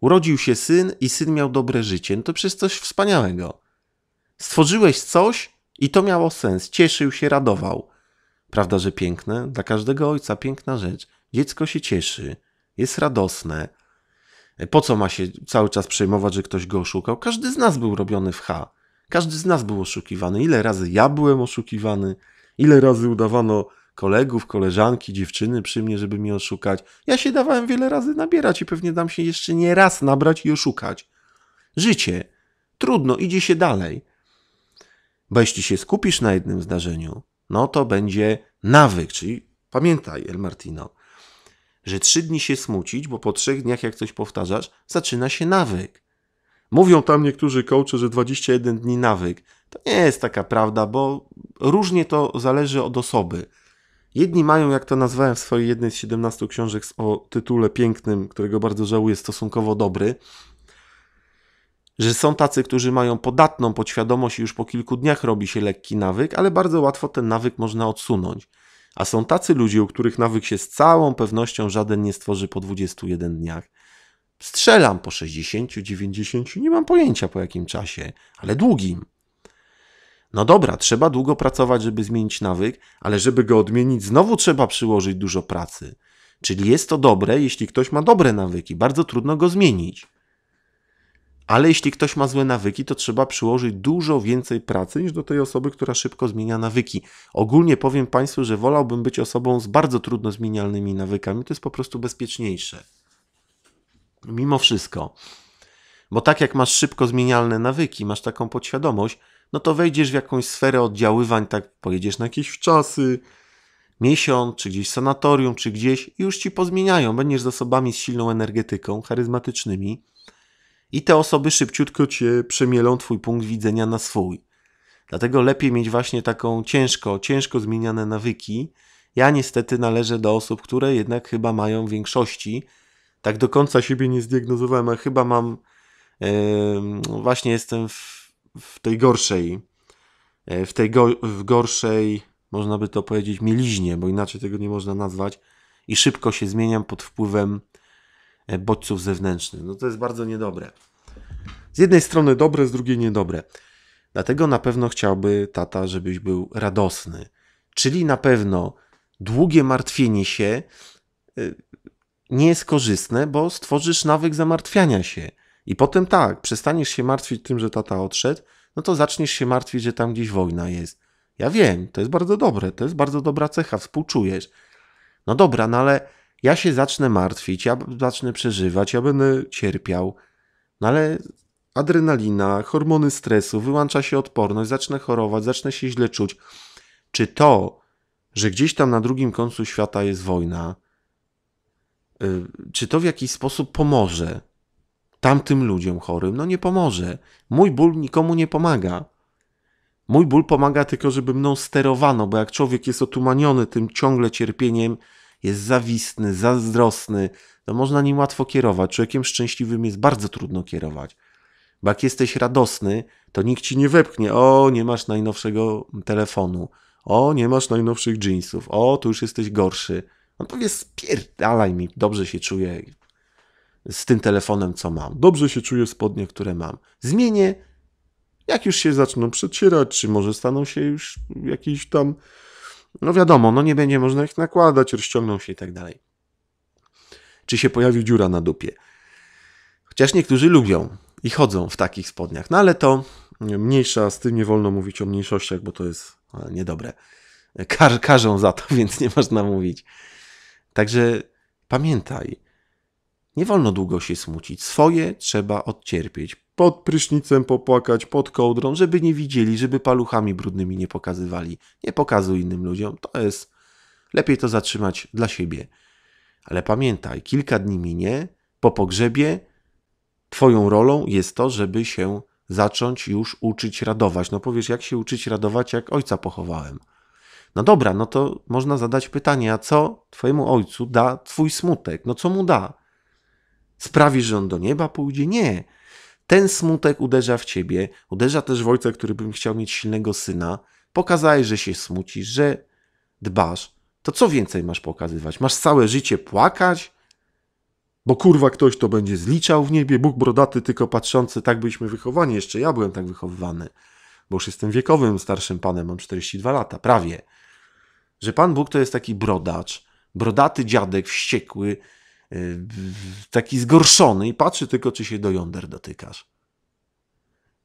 Urodził się syn i syn miał dobre życie. No to przecież coś wspaniałego. Stworzyłeś coś i to miało sens. Cieszył się, radował. Prawda, że piękne? Dla każdego ojca piękna rzecz. Dziecko się cieszy, jest radosne. Po co ma się cały czas przejmować, że ktoś go oszukał? Każdy z nas był robiony w H. Każdy z nas był oszukiwany. Ile razy ja byłem oszukiwany, ile razy udawano kolegów, koleżanki, dziewczyny przy mnie, żeby mnie oszukać. Ja się dawałem wiele razy nabierać i pewnie dam się jeszcze nie raz nabrać i oszukać. Życie. Trudno, idzie się dalej. Bo jeśli się skupisz na jednym zdarzeniu, no to będzie nawyk, czyli pamiętaj, El Martino, że trzy dni się smucić, bo po trzech dniach, jak coś powtarzasz, zaczyna się nawyk. Mówią tam niektórzy coache, że 21 dni nawyk. To nie jest taka prawda, bo różnie to zależy od osoby. Jedni mają, jak to nazwałem w swojej jednej z 17 książek o tytule pięknym, którego bardzo żałuję, stosunkowo dobry, że są tacy, którzy mają podatną podświadomość i już po kilku dniach robi się lekki nawyk, ale bardzo łatwo ten nawyk można odsunąć. A są tacy ludzie, u których nawyk się z całą pewnością żaden nie stworzy po 21 dniach. Strzelam po 60, 90, nie mam pojęcia po jakim czasie, ale długim. No dobra, trzeba długo pracować, żeby zmienić nawyk, ale żeby go odmienić, znowu trzeba przyłożyć dużo pracy. Czyli jest to dobre, jeśli ktoś ma dobre nawyki, bardzo trudno go zmienić. Ale jeśli ktoś ma złe nawyki, to trzeba przyłożyć dużo więcej pracy niż do tej osoby, która szybko zmienia nawyki. Ogólnie powiem Państwu, że wolałbym być osobą z bardzo trudno zmienialnymi nawykami, to jest po prostu bezpieczniejsze. Mimo wszystko. Bo tak jak masz szybko zmienialne nawyki, masz taką podświadomość, no to wejdziesz w jakąś sferę oddziaływań, tak pojedziesz na jakieś wczasy, miesiąc, czy gdzieś sanatorium, czy gdzieś i już ci pozmieniają. Będziesz z osobami z silną energetyką, charyzmatycznymi, i te osoby szybciutko cię przemielą twój punkt widzenia na swój. Dlatego lepiej mieć właśnie taką ciężko, ciężko zmieniane nawyki. Ja niestety należę do osób, które jednak chyba mają w większości. Tak do końca siebie nie zdiagnozowałem, a chyba mam. Yy, właśnie jestem w, w tej gorszej. Yy, w tej go, w gorszej, można by to powiedzieć, mieliźnie, bo inaczej tego nie można nazwać. I szybko się zmieniam pod wpływem E, bodźców zewnętrznych. No to jest bardzo niedobre. Z jednej strony dobre, z drugiej niedobre. Dlatego na pewno chciałby tata, żebyś był radosny. Czyli na pewno długie martwienie się e, nie jest korzystne, bo stworzysz nawyk zamartwiania się. I potem tak, przestaniesz się martwić tym, że tata odszedł, no to zaczniesz się martwić, że tam gdzieś wojna jest. Ja wiem, to jest bardzo dobre, to jest bardzo dobra cecha, współczujesz. No dobra, no ale ja się zacznę martwić, ja zacznę przeżywać, ja będę cierpiał. No ale adrenalina, hormony stresu, wyłącza się odporność, zacznę chorować, zacznę się źle czuć. Czy to, że gdzieś tam na drugim końcu świata jest wojna, y, czy to w jakiś sposób pomoże tamtym ludziom chorym? No nie pomoże. Mój ból nikomu nie pomaga. Mój ból pomaga tylko, żeby mną sterowano, bo jak człowiek jest otumaniony tym ciągle cierpieniem, jest zawistny, zazdrosny, to można nim łatwo kierować. Człowiekiem szczęśliwym jest bardzo trudno kierować. Bo jak jesteś radosny, to nikt ci nie wepchnie. O, nie masz najnowszego telefonu. O, nie masz najnowszych jeansów. O, tu już jesteś gorszy. On powie, spierdalaj mi, dobrze się czuję z tym telefonem, co mam. Dobrze się czuję w podniem, które mam. Zmienię, jak już się zaczną przecierać, czy może staną się już jakieś tam no wiadomo, no nie będzie można ich nakładać, rozciągną się i tak dalej. Czy się pojawi dziura na dupie? Chociaż niektórzy lubią i chodzą w takich spodniach, no ale to mniejsza, z tym nie wolno mówić o mniejszościach, bo to jest no, niedobre. Kar, karzą za to, (laughs) więc nie można mówić. Także pamiętaj, nie wolno długo się smucić. Swoje trzeba odcierpieć pod prysznicem popłakać, pod kołdrą, żeby nie widzieli, żeby paluchami brudnymi nie pokazywali. Nie pokazuj innym ludziom, to jest lepiej to zatrzymać dla siebie. Ale pamiętaj, kilka dni minie, po pogrzebie, Twoją rolą jest to, żeby się zacząć już uczyć radować. No powiesz, jak się uczyć radować, jak ojca pochowałem? No dobra, no to można zadać pytanie, a co Twojemu ojcu da Twój smutek? No co mu da? Sprawi, że on do nieba pójdzie? Nie. Ten smutek uderza w ciebie, uderza też w ojca, który bym chciał mieć silnego syna. Pokazałeś, że się smucisz, że dbasz. To co więcej masz pokazywać? Masz całe życie płakać? Bo kurwa ktoś to będzie zliczał w niebie, Bóg brodaty tylko patrzący, tak byliśmy wychowani, jeszcze ja byłem tak wychowywany, bo już jestem wiekowym starszym panem, mam 42 lata, prawie. Że Pan Bóg to jest taki brodacz, brodaty dziadek, wściekły, Y, taki zgorszony i patrzy tylko, czy się do jąder dotykasz.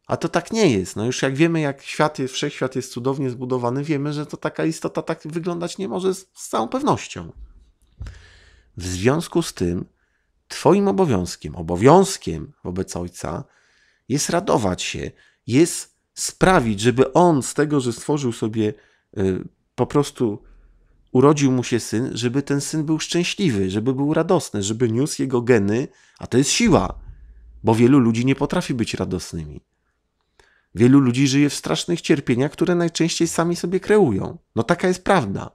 A to tak nie jest. No już jak wiemy, jak świat jest, wszechświat jest cudownie zbudowany, wiemy, że to taka istota tak wyglądać nie może z, z całą pewnością. W związku z tym, Twoim obowiązkiem, obowiązkiem wobec Ojca jest radować się, jest sprawić, żeby On z tego, że stworzył sobie y, po prostu urodził mu się syn, żeby ten syn był szczęśliwy, żeby był radosny, żeby niósł jego geny, a to jest siła, bo wielu ludzi nie potrafi być radosnymi. Wielu ludzi żyje w strasznych cierpieniach, które najczęściej sami sobie kreują. No taka jest prawda.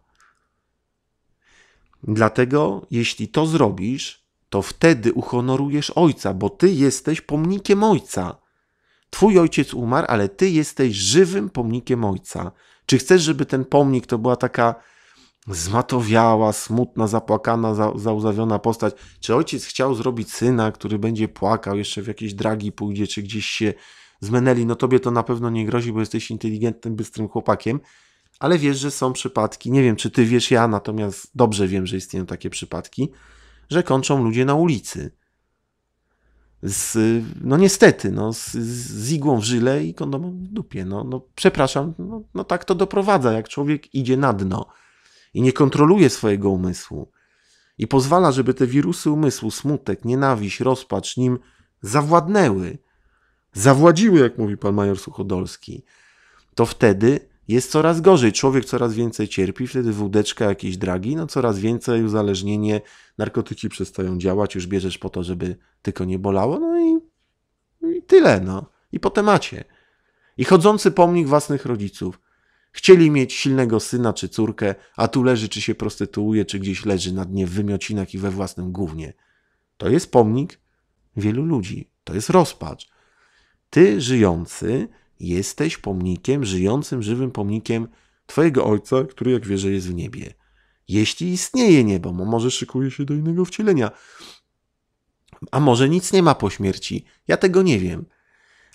Dlatego, jeśli to zrobisz, to wtedy uhonorujesz ojca, bo ty jesteś pomnikiem ojca. Twój ojciec umarł, ale ty jesteś żywym pomnikiem ojca. Czy chcesz, żeby ten pomnik to była taka zmatowiała, smutna, zapłakana, za, zauzawiona postać. Czy ojciec chciał zrobić syna, który będzie płakał, jeszcze w jakieś dragi pójdzie, czy gdzieś się zmeneli? No tobie to na pewno nie grozi, bo jesteś inteligentnym, bystrym chłopakiem, ale wiesz, że są przypadki, nie wiem czy ty wiesz, ja natomiast dobrze wiem, że istnieją takie przypadki, że kończą ludzie na ulicy. Z, no niestety, no, z, z igłą w żyle i kondomem w dupie. No, no przepraszam, no, no tak to doprowadza, jak człowiek idzie na dno i nie kontroluje swojego umysłu i pozwala, żeby te wirusy umysłu, smutek, nienawiść, rozpacz nim zawładnęły, zawładziły, jak mówi pan major Suchodolski, to wtedy jest coraz gorzej. Człowiek coraz więcej cierpi, wtedy wódeczka, jakieś dragi, no coraz więcej uzależnienie, narkotyki przestają działać, już bierzesz po to, żeby tylko nie bolało, no i, i tyle, no. I po temacie I chodzący pomnik własnych rodziców. Chcieli mieć silnego syna czy córkę, a tu leży, czy się prostytuuje, czy gdzieś leży na dnie w wymiocinach i we własnym głównie. To jest pomnik wielu ludzi. To jest rozpacz. Ty, żyjący, jesteś pomnikiem, żyjącym, żywym pomnikiem Twojego Ojca, który, jak wierzę, jest w niebie. Jeśli istnieje niebo, bo może szykuje się do innego wcielenia, a może nic nie ma po śmierci, ja tego nie wiem.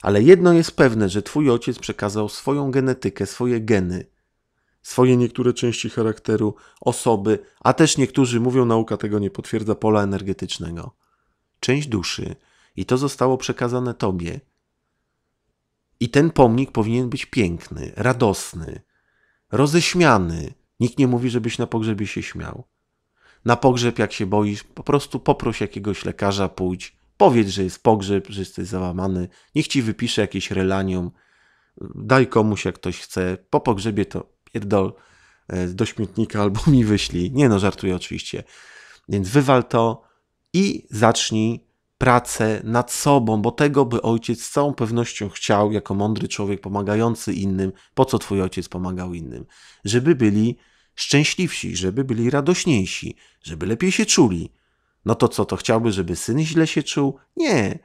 Ale jedno jest pewne, że twój ojciec przekazał swoją genetykę, swoje geny, swoje niektóre części charakteru, osoby, a też niektórzy mówią, nauka tego nie potwierdza, pola energetycznego, część duszy, i to zostało przekazane tobie. I ten pomnik powinien być piękny, radosny, roześmiany. Nikt nie mówi, żebyś na pogrzebie się śmiał. Na pogrzeb, jak się boisz, po prostu poproś jakiegoś lekarza, pójdź, Powiedz, że jest pogrzeb, że jesteś załamany. Niech ci wypisze jakieś relanium. Daj komuś, jak ktoś chce. Po pogrzebie to pierdol e, do śmietnika albo mi wyślij. Nie no, żartuję oczywiście. Więc wywal to i zacznij pracę nad sobą, bo tego by ojciec z całą pewnością chciał, jako mądry człowiek pomagający innym. Po co twój ojciec pomagał innym? Żeby byli szczęśliwsi, żeby byli radośniejsi, żeby lepiej się czuli, no to co, to chciałby, żeby syn źle się czuł? Nie.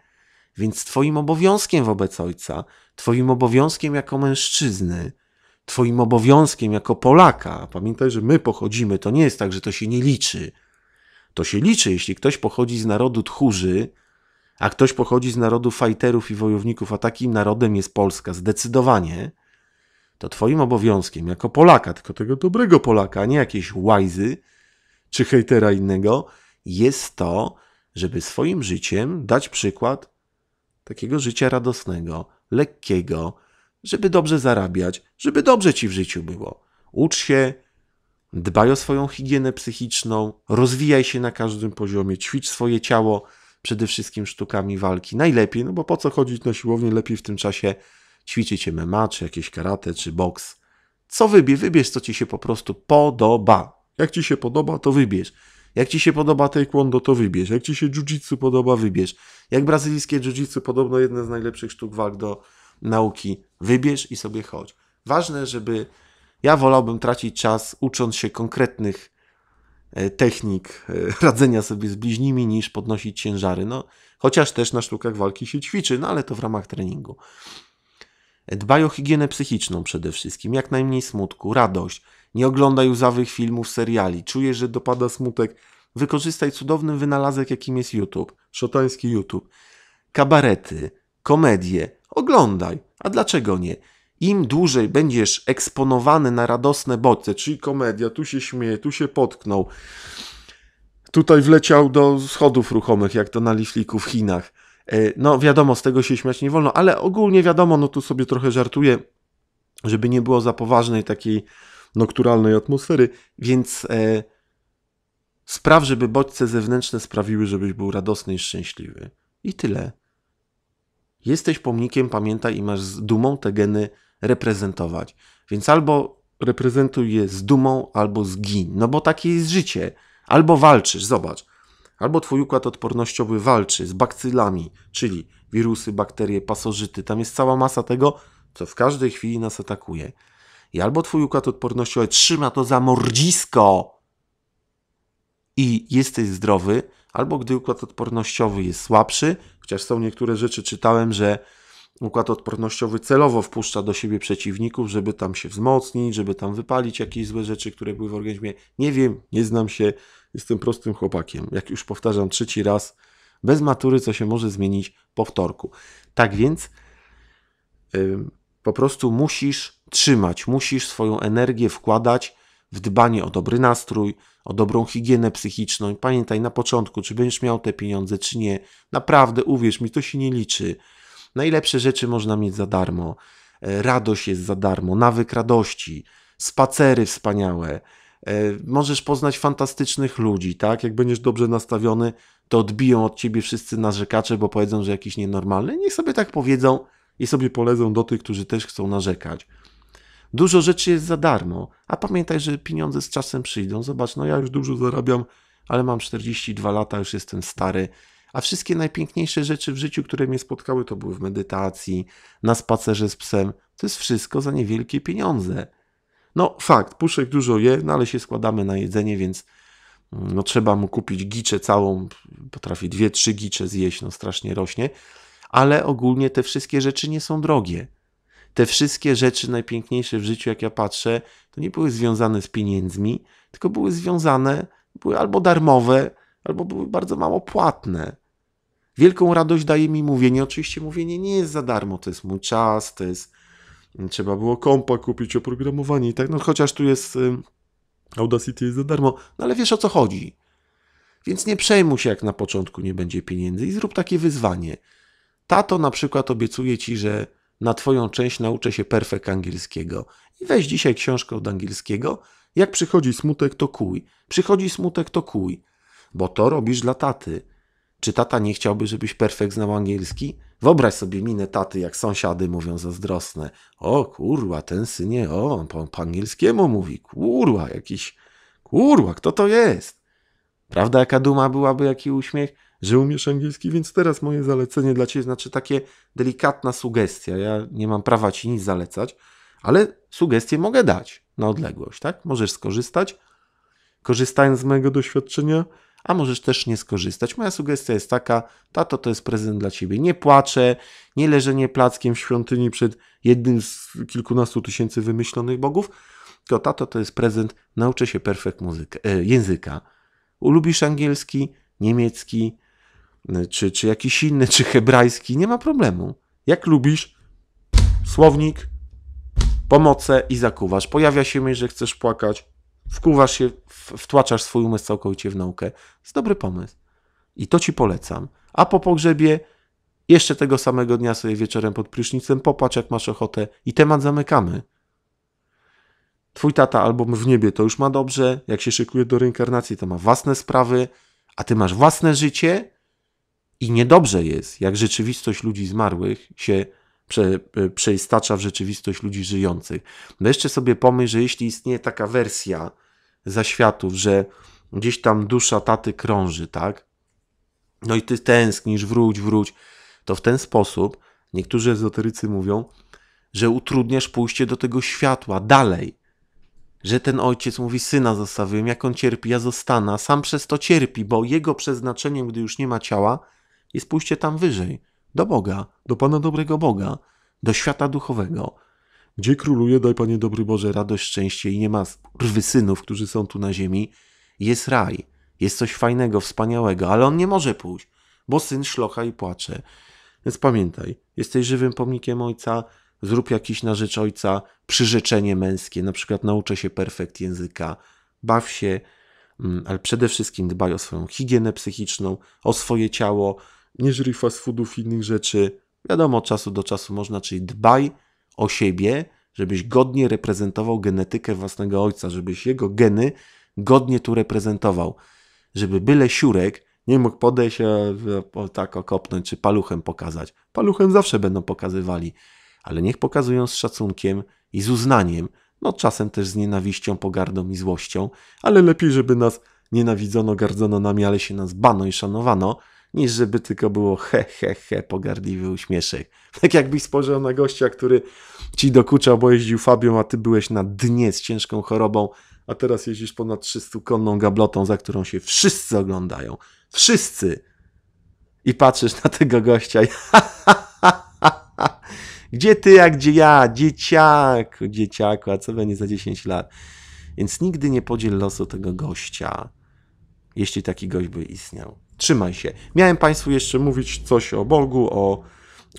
Więc Twoim obowiązkiem wobec ojca, Twoim obowiązkiem jako mężczyzny, Twoim obowiązkiem jako Polaka, pamiętaj, że my pochodzimy, to nie jest tak, że to się nie liczy. To się liczy, jeśli ktoś pochodzi z narodu tchórzy, a ktoś pochodzi z narodu fajterów i wojowników, a takim narodem jest Polska, zdecydowanie, to Twoim obowiązkiem jako Polaka, tylko tego dobrego Polaka, a nie jakieś łajzy czy hejtera innego, jest to, żeby swoim życiem dać przykład takiego życia radosnego, lekkiego, żeby dobrze zarabiać, żeby dobrze ci w życiu było. Ucz się, dbaj o swoją higienę psychiczną, rozwijaj się na każdym poziomie, ćwicz swoje ciało przede wszystkim sztukami walki. Najlepiej, no bo po co chodzić na siłownię, lepiej w tym czasie ćwiczyć MMA, czy jakieś karate, czy boks. Co wybierz? Wybierz, co ci się po prostu podoba. Jak ci się podoba, to wybierz. Jak ci się podoba taekwondo, to wybierz. Jak ci się jiu-jitsu podoba, wybierz. Jak brazylijskie jiu-jitsu, podobno jedne z najlepszych sztuk walk do nauki, wybierz i sobie chodź. Ważne, żeby ja wolałbym tracić czas ucząc się konkretnych e, technik e, (laughs) radzenia sobie z bliźnimi niż podnosić ciężary. No, chociaż też na sztukach walki się ćwiczy, no ale to w ramach treningu. E, dbaj o higienę psychiczną przede wszystkim, jak najmniej smutku, radość. Nie oglądaj łzawych filmów, seriali. Czujesz, że dopada smutek. Wykorzystaj cudowny wynalazek, jakim jest YouTube, szotański YouTube. Kabarety, komedie. Oglądaj. A dlaczego nie? Im dłużej będziesz eksponowany na radosne bodźce, czyli komedia, tu się śmieje, tu się potknął, tutaj wleciał do schodów ruchomych, jak to na lifliku w Chinach. E, no wiadomo, z tego się śmiać nie wolno, ale ogólnie wiadomo, no tu sobie trochę żartuję, żeby nie było za poważnej takiej nokturalnej atmosfery, więc e, spraw, żeby bodźce zewnętrzne sprawiły, żebyś był radosny i szczęśliwy. I tyle. Jesteś pomnikiem, pamiętaj, i masz z dumą te geny reprezentować. Więc albo reprezentuj je z dumą, albo zgiń. No bo takie jest życie. Albo walczysz, zobacz. Albo twój układ odpornościowy walczy z bakcylami, czyli wirusy, bakterie, pasożyty. Tam jest cała masa tego, co w każdej chwili nas atakuje. I albo twój układ odpornościowy trzyma to za mordzisko i jesteś zdrowy, albo gdy układ odpornościowy jest słabszy, chociaż są niektóre rzeczy, czytałem, że układ odpornościowy celowo wpuszcza do siebie przeciwników, żeby tam się wzmocnić, żeby tam wypalić jakieś złe rzeczy, które były w organizmie. Nie wiem, nie znam się, jestem prostym chłopakiem. Jak już powtarzam trzeci raz, bez matury, co się może zmienić po wtorku. Tak więc yy, po prostu musisz trzymać, musisz swoją energię wkładać w dbanie o dobry nastrój, o dobrą higienę psychiczną. I pamiętaj na początku, czy będziesz miał te pieniądze, czy nie. Naprawdę, uwierz mi, to się nie liczy. Najlepsze rzeczy można mieć za darmo. E, radość jest za darmo, nawyk radości, spacery wspaniałe. E, możesz poznać fantastycznych ludzi, tak? Jak będziesz dobrze nastawiony, to odbiją od ciebie wszyscy narzekacze, bo powiedzą, że jakiś nienormalny. Niech sobie tak powiedzą i sobie polecą do tych, którzy też chcą narzekać. Dużo rzeczy jest za darmo, a pamiętaj, że pieniądze z czasem przyjdą. Zobacz, no ja już dużo zarabiam, ale mam 42 lata, już jestem stary. A wszystkie najpiękniejsze rzeczy w życiu, które mnie spotkały, to były w medytacji, na spacerze z psem. To jest wszystko za niewielkie pieniądze. No fakt, puszek dużo je, no ale się składamy na jedzenie, więc mm, no, trzeba mu kupić giczę całą, potrafi dwie, trzy gicze zjeść, no strasznie rośnie. Ale ogólnie te wszystkie rzeczy nie są drogie te wszystkie rzeczy najpiękniejsze w życiu, jak ja patrzę, to nie były związane z pieniędzmi, tylko były związane, były albo darmowe, albo były bardzo mało płatne. Wielką radość daje mi mówienie. Oczywiście mówienie nie jest za darmo, to jest mój czas, to jest. Mm, trzeba było kompa kupić, oprogramowanie i tak. No chociaż tu jest. Audacity jest za darmo, no ale wiesz o co chodzi. Więc nie przejmuj się, jak na początku nie będzie pieniędzy i zrób takie wyzwanie. Tato na przykład obiecuje ci, że na Twoją część nauczę się perfek angielskiego. I weź dzisiaj książkę od angielskiego. Jak przychodzi smutek, to kuj. Przychodzi smutek, to kuj. Bo to robisz dla taty. Czy tata nie chciałby, żebyś perfekt znał angielski? Wyobraź sobie minę taty, jak sąsiady mówią zazdrosne. O kurwa, ten synie, o, on po, po angielskiemu mówi. Kurwa, jakiś... Kurwa, kto to jest? Prawda, jaka duma byłaby, jaki uśmiech? że umiesz angielski, więc teraz moje zalecenie dla ciebie, znaczy takie delikatna sugestia. Ja nie mam prawa ci nic zalecać, ale sugestie mogę dać na odległość, tak? Możesz skorzystać, korzystając z mojego doświadczenia, a możesz też nie skorzystać. Moja sugestia jest taka, tato to jest prezent dla ciebie. Nie płaczę, nie leżenie plackiem w świątyni przed jednym z kilkunastu tysięcy wymyślonych bogów, tylko tato to jest prezent, nauczę się perfekt muzyka, e, języka. Ulubisz angielski, niemiecki, czy, czy jakiś inny, czy hebrajski, nie ma problemu. Jak lubisz, słownik, pomocę i zakuwasz. Pojawia się myśl, że chcesz płakać, wkuwasz się, wtłaczasz swój umysł całkowicie w naukę. Jest dobry pomysł. I to ci polecam. A po pogrzebie jeszcze tego samego dnia sobie wieczorem pod prysznicem popatrz jak masz ochotę i temat zamykamy. Twój tata albo w niebie to już ma dobrze, jak się szykuje do reinkarnacji to ma własne sprawy, a ty masz własne życie i niedobrze jest, jak rzeczywistość ludzi zmarłych się prze, e, przeistacza w rzeczywistość ludzi żyjących. No jeszcze sobie pomyśl, że jeśli istnieje taka wersja zaświatów, że gdzieś tam dusza taty krąży, tak? No i ty tęsknisz, wróć, wróć. To w ten sposób, niektórzy ezoterycy mówią, że utrudniasz pójście do tego światła dalej. Że ten ojciec mówi, syna zostawiłem, jak on cierpi, ja zostanę, sam przez to cierpi, bo jego przeznaczeniem, gdy już nie ma ciała, i spójrzcie tam wyżej, do Boga, do Pana dobrego Boga, do świata duchowego, gdzie króluje, daj Panie dobry Boże, radość, szczęście i nie ma rwy synów, którzy są tu na ziemi, jest raj, jest coś fajnego, wspaniałego, ale on nie może pójść, bo syn szlocha i płacze. Więc pamiętaj, jesteś żywym pomnikiem ojca, zrób jakiś na rzecz ojca przyrzeczenie męskie, na przykład nauczę się perfekt języka, baw się, mm, ale przede wszystkim dbaj o swoją higienę psychiczną, o swoje ciało, nie żyj fast foodów i innych rzeczy. Wiadomo, od czasu do czasu można, czyli dbaj o siebie, żebyś godnie reprezentował genetykę własnego ojca, żebyś jego geny godnie tu reprezentował. Żeby byle siurek nie mógł podejść, a, e, a, tak okopnąć, czy paluchem pokazać. Paluchem zawsze będą pokazywali, ale niech pokazują z szacunkiem i z uznaniem, no czasem też z nienawiścią, pogardą i złością, ale lepiej, żeby nas nienawidzono, gardzono nami, ale się nas bano i szanowano, niż żeby tylko było he, he, he, pogardliwy uśmieszek. (laughs) Tak jakbyś spojrzał na gościa, który ci dokuczał, bo jeździł Fabią, a ty byłeś na dnie z ciężką chorobą, a teraz jeździsz ponad 300-konną gablotą, za którą się wszyscy oglądają. Wszyscy! I patrzysz na tego gościa i (laughs) Gdzie ty, a gdzie ja? Dzieciaku, dzieciaku, a co będzie za 10 lat? Więc nigdy nie podziel losu tego gościa, jeśli taki gość by istniał. Trzymaj się. Miałem Państwu jeszcze mówić coś o Bogu, o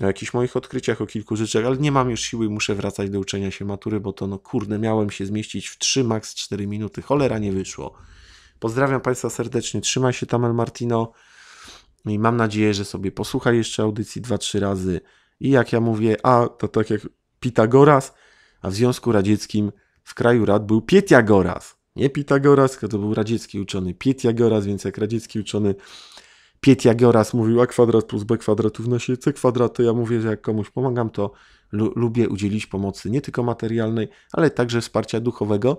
jakichś moich odkryciach, o kilku rzeczach, ale nie mam już siły, i muszę wracać do uczenia się matury, bo to no kurde, miałem się zmieścić w 3 max 4 minuty. Cholera nie wyszło. Pozdrawiam Państwa serdecznie. Trzymaj się Tamel Martino i mam nadzieję, że sobie posłuchaj jeszcze audycji 2-3 razy. I jak ja mówię, a to tak jak Pitagoras, a w Związku Radzieckim w kraju rad był Pietiagoras nie Pitagoras, to był radziecki uczony Pietjagoras, więc jak radziecki uczony Pietjagoras mówił a kwadrat plus b kwadrat wnosi c kwadrat, to ja mówię, że jak komuś pomagam, to lu lubię udzielić pomocy nie tylko materialnej, ale także wsparcia duchowego,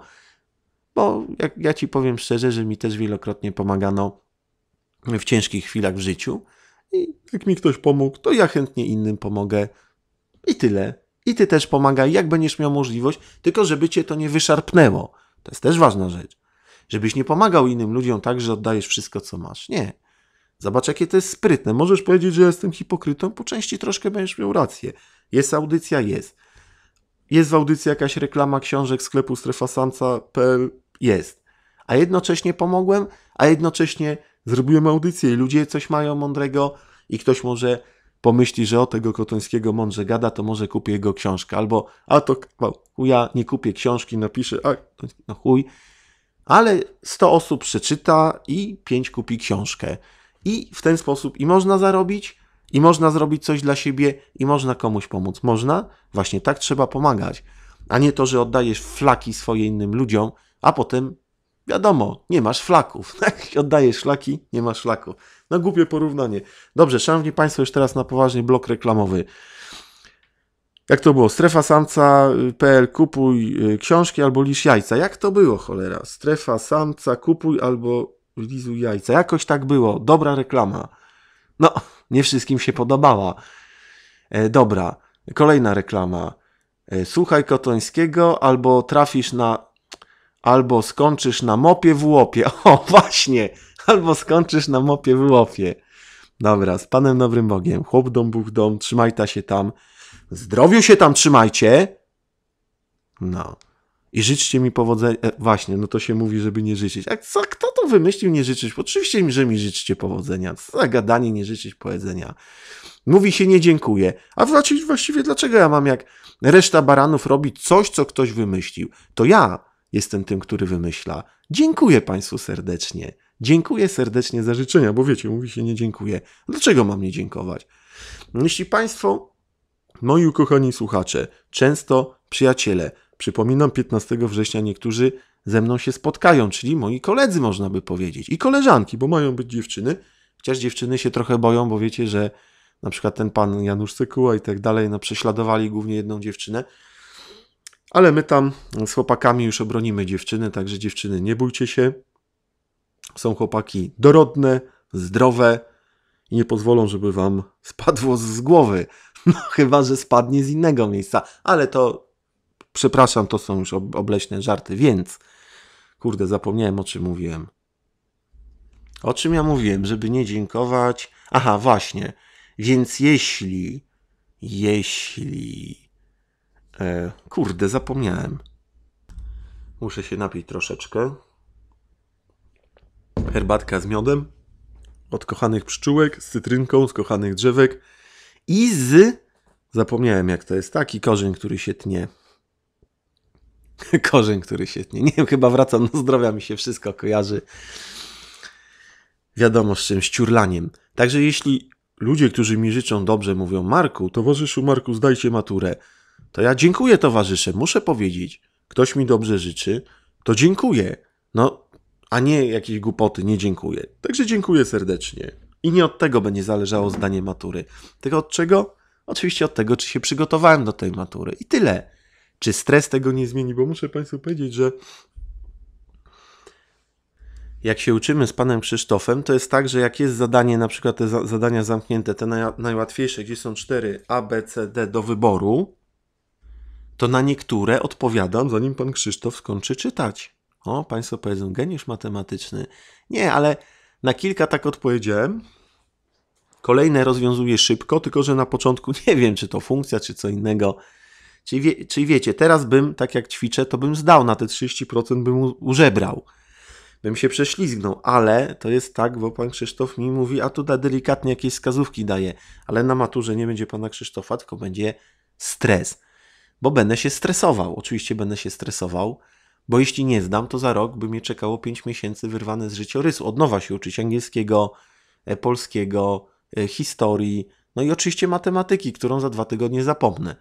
bo jak ja ci powiem szczerze, że mi też wielokrotnie pomagano w ciężkich chwilach w życiu i jak mi ktoś pomógł, to ja chętnie innym pomogę i tyle. I ty też pomagaj, jak będziesz miał możliwość, tylko żeby cię to nie wyszarpnęło. To jest też ważna rzecz. Żebyś nie pomagał innym ludziom tak, że oddajesz wszystko, co masz. Nie. Zobacz, jakie to jest sprytne. Możesz powiedzieć, że jestem hipokrytą, po części troszkę będziesz miał rację. Jest audycja? Jest. Jest w audycji jakaś reklama książek sklepu strefasanca.pl? Jest. A jednocześnie pomogłem, a jednocześnie zrobiłem audycję i ludzie coś mają mądrego i ktoś może pomyśli, że o tego Kotońskiego mądrze gada, to może kupię jego książkę. Albo, a to no, ja nie kupię książki, napiszę, a no chuj. Ale 100 osób przeczyta i 5 kupi książkę. I w ten sposób i można zarobić, i można zrobić coś dla siebie, i można komuś pomóc. Można? Właśnie tak trzeba pomagać. A nie to, że oddajesz flaki swoje innym ludziom, a potem Wiadomo, nie masz flaków. (laughs) Oddajesz szlaki, nie masz szlaku. No głupie porównanie. Dobrze, szanowni państwo, już teraz na poważnie blok reklamowy. Jak to było? Strefa samca.pl y, kupuj y, książki albo lisz jajca. Jak to było, cholera? Strefa samca kupuj albo lizu jajca. Jakoś tak było. Dobra reklama. No, (laughs) nie wszystkim się podobała. E, dobra, kolejna reklama. E, słuchaj Kotońskiego albo trafisz na albo skończysz na mopie w łopie. (laughs) O, właśnie! Albo skończysz na mopie w łopie. Dobra, z Panem Dobrym Bogiem. Chłop dom, Bóg dom, trzymajta się tam. Zdrowiu się tam trzymajcie. No. I życzcie mi powodzenia. E, właśnie, no to się mówi, żeby nie życzyć. A co, kto to wymyślił nie życzyć? Oczywiście, że mi życzcie powodzenia. Co za gadanie nie życzyć powodzenia. Mówi się nie dziękuję. A właściwie, właściwie dlaczego ja mam jak reszta baranów robić coś, co ktoś wymyślił? To ja jestem tym, który wymyśla. Dziękuję Państwu serdecznie. Dziękuję serdecznie za życzenia, bo wiecie, mówi się nie dziękuję. Dlaczego mam nie dziękować? No, jeśli Państwo, moi ukochani słuchacze, często przyjaciele, przypominam, 15 września niektórzy ze mną się spotkają, czyli moi koledzy, można by powiedzieć, i koleżanki, bo mają być dziewczyny, chociaż dziewczyny się trochę boją, bo wiecie, że na przykład ten pan Janusz Sekuła i tak dalej, no prześladowali głównie jedną dziewczynę, ale my tam z chłopakami już obronimy dziewczyny, także dziewczyny nie bójcie się. Są chłopaki dorodne, zdrowe i nie pozwolą, żeby wam spadło z głowy. (laughs) No, chyba, że spadnie z innego miejsca, ale to, przepraszam, to są już obleśne żarty, więc kurde, zapomniałem o czym mówiłem. O czym ja mówiłem, żeby nie dziękować? Aha, właśnie. Więc jeśli, jeśli E, kurde, zapomniałem. Muszę się napić troszeczkę. Herbatka z miodem. Od kochanych pszczółek, z cytrynką, z kochanych drzewek. I z... Zapomniałem jak to jest. Taki korzeń, który się tnie. (laughs) Korzeń, który się tnie. Nie wiem, chyba wracam do zdrowia, mi się wszystko kojarzy. Wiadomo z czym, ściurlaniem. ciurlaniem. Także jeśli ludzie, którzy mi życzą dobrze, mówią Marku, towarzyszu Marku, zdajcie maturę to ja dziękuję towarzysze, muszę powiedzieć, ktoś mi dobrze życzy, to dziękuję. No, a nie jakieś głupoty, nie dziękuję. Także dziękuję serdecznie. I nie od tego będzie zależało zdanie matury. Tylko od czego? Oczywiście od tego, czy się przygotowałem do tej matury. I tyle. Czy stres tego nie zmieni? Bo muszę Państwu powiedzieć, że jak się uczymy z panem Krzysztofem, to jest tak, że jak jest zadanie, na przykład te zadania zamknięte, te najłatwiejsze, gdzie są cztery A, B, C, D do wyboru, to na niektóre odpowiadam, zanim pan Krzysztof skończy czytać. O, państwo powiedzą, geniusz matematyczny. Nie, ale na kilka tak odpowiedziałem. Kolejne rozwiązuję szybko, tylko że na początku nie wiem, czy to funkcja, czy co innego. Czyli, wie, czyli wiecie, teraz bym, tak jak ćwiczę, to bym zdał na te 30%, bym użebrał. Bym się prześlizgnął, ale to jest tak, bo pan Krzysztof mi mówi, a tu da delikatnie jakieś wskazówki daje, ale na maturze nie będzie pana Krzysztofa, tylko będzie stres bo będę się stresował. Oczywiście będę się stresował, bo jeśli nie zdam, to za rok by mnie czekało 5 miesięcy wyrwane z życiorysu. Od nowa się uczyć angielskiego, e, polskiego, e, historii, no i oczywiście matematyki, którą za dwa tygodnie zapomnę.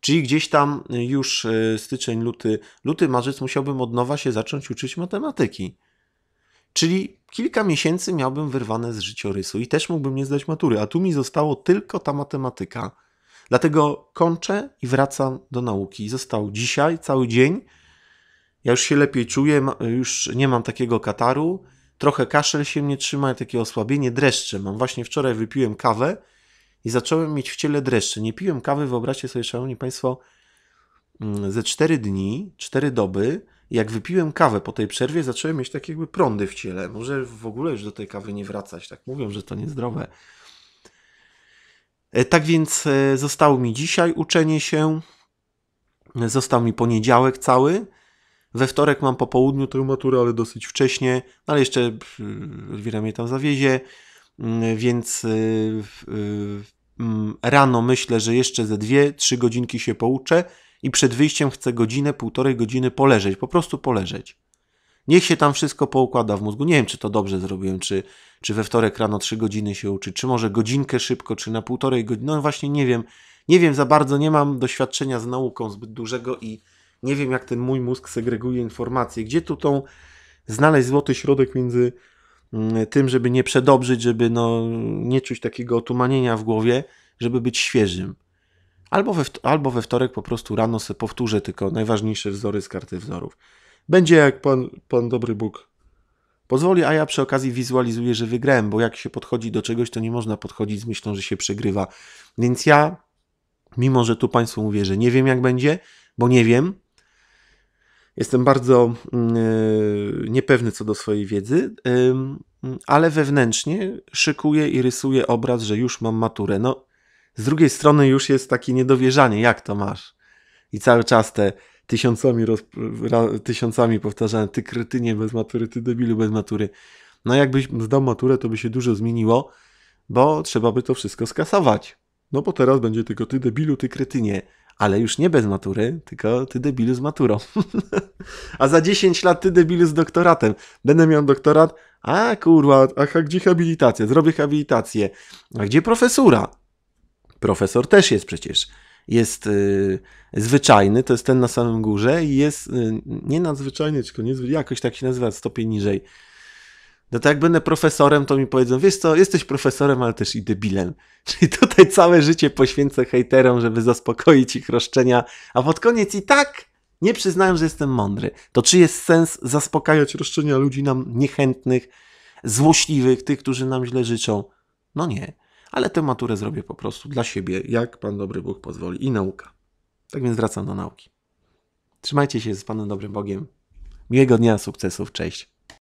Czyli gdzieś tam e, już styczeń, luty, luty, marzec musiałbym od nowa się zacząć uczyć matematyki. Czyli kilka miesięcy miałbym wyrwane z życiorysu i też mógłbym nie zdać matury, a tu mi zostało tylko ta matematyka Dlatego kończę i wracam do nauki. Został dzisiaj cały dzień. Ja już się lepiej czuję, już nie mam takiego kataru. Trochę kaszel się mnie trzyma, takie osłabienie, dreszcze mam. Właśnie wczoraj wypiłem kawę i zacząłem mieć w ciele dreszcze. Nie piłem kawy, wyobraźcie sobie, szanowni państwo, mm, ze 4 dni, 4 doby. Jak wypiłem kawę po tej przerwie, zacząłem mieć takie jakby prądy w ciele. Może w ogóle już do tej kawy nie wracać. Tak mówią, że to niezdrowe. E, tak więc e, zostało mi dzisiaj uczenie się, został mi poniedziałek cały. We wtorek mam po południu tę maturę, ale dosyć wcześnie, no ale jeszcze Elwira mnie tam zawiezie, mm, więc e, mm, rano myślę, że jeszcze ze dwie, trzy godzinki się pouczę i przed wyjściem chcę godzinę, półtorej godziny poleżeć, po prostu poleżeć. Niech się tam wszystko poukłada w mózgu. Nie wiem, czy to dobrze zrobiłem, czy czy we wtorek rano trzy godziny się uczyć, czy może godzinkę szybko, czy na półtorej godziny. No właśnie nie wiem. Nie wiem za bardzo, nie mam doświadczenia z nauką zbyt dużego i nie wiem, jak ten mój mózg segreguje informacje. Gdzie tu tą znaleźć złoty środek między mm, tym, żeby nie przedobrzyć, żeby no, nie czuć takiego otumanienia w głowie, żeby być świeżym. Albo we, albo we wtorek po prostu rano se powtórzę tylko najważniejsze wzory z karty wzorów. Będzie jak pan, pan dobry Bóg pozwoli, a ja przy okazji wizualizuję, że wygrałem, bo jak się podchodzi do czegoś, to nie można podchodzić z myślą, że się przegrywa. Więc ja, mimo że tu Państwu mówię, że nie wiem jak będzie, bo nie wiem, jestem bardzo yy, niepewny co do swojej wiedzy, yy, ale wewnętrznie szykuję i rysuję obraz, że już mam maturę. No, z drugiej strony już jest takie niedowierzanie, jak to masz? I cały czas te tysiącami, tysiącami powtarzałem, ty kretynie bez matury, ty debilu bez matury. No jakbyś zdał maturę, to by się dużo zmieniło, bo trzeba by to wszystko skasować. No bo teraz będzie tylko ty debilu, ty kretynie. Ale już nie bez matury, tylko ty debilu z maturą. (laughs) a za 10 lat ty debilu z doktoratem. Będę miał doktorat, a kurwa, a gdzie habilitacja? Zrobię habilitację. A gdzie profesura? Profesor też jest przecież jest y, zwyczajny, to jest ten na samym górze i jest y, nie nadzwyczajny, tylko niezwykły, jakoś tak się nazywa, stopień niżej. No to jak będę profesorem, to mi powiedzą, wiesz co, jesteś profesorem, ale też i debilem. (laughs) Czyli tutaj całe życie poświęcę hejterom, żeby zaspokoić ich roszczenia, a pod koniec i tak nie przyznają, że jestem mądry. To czy jest sens zaspokajać roszczenia ludzi nam niechętnych, złośliwych, tych, którzy nam źle życzą? No nie ale tę maturę zrobię po prostu dla siebie, jak Pan Dobry Bóg pozwoli i nauka. Tak więc wracam do nauki. Trzymajcie się z Panem Dobrym Bogiem. Miłego dnia, sukcesów, cześć.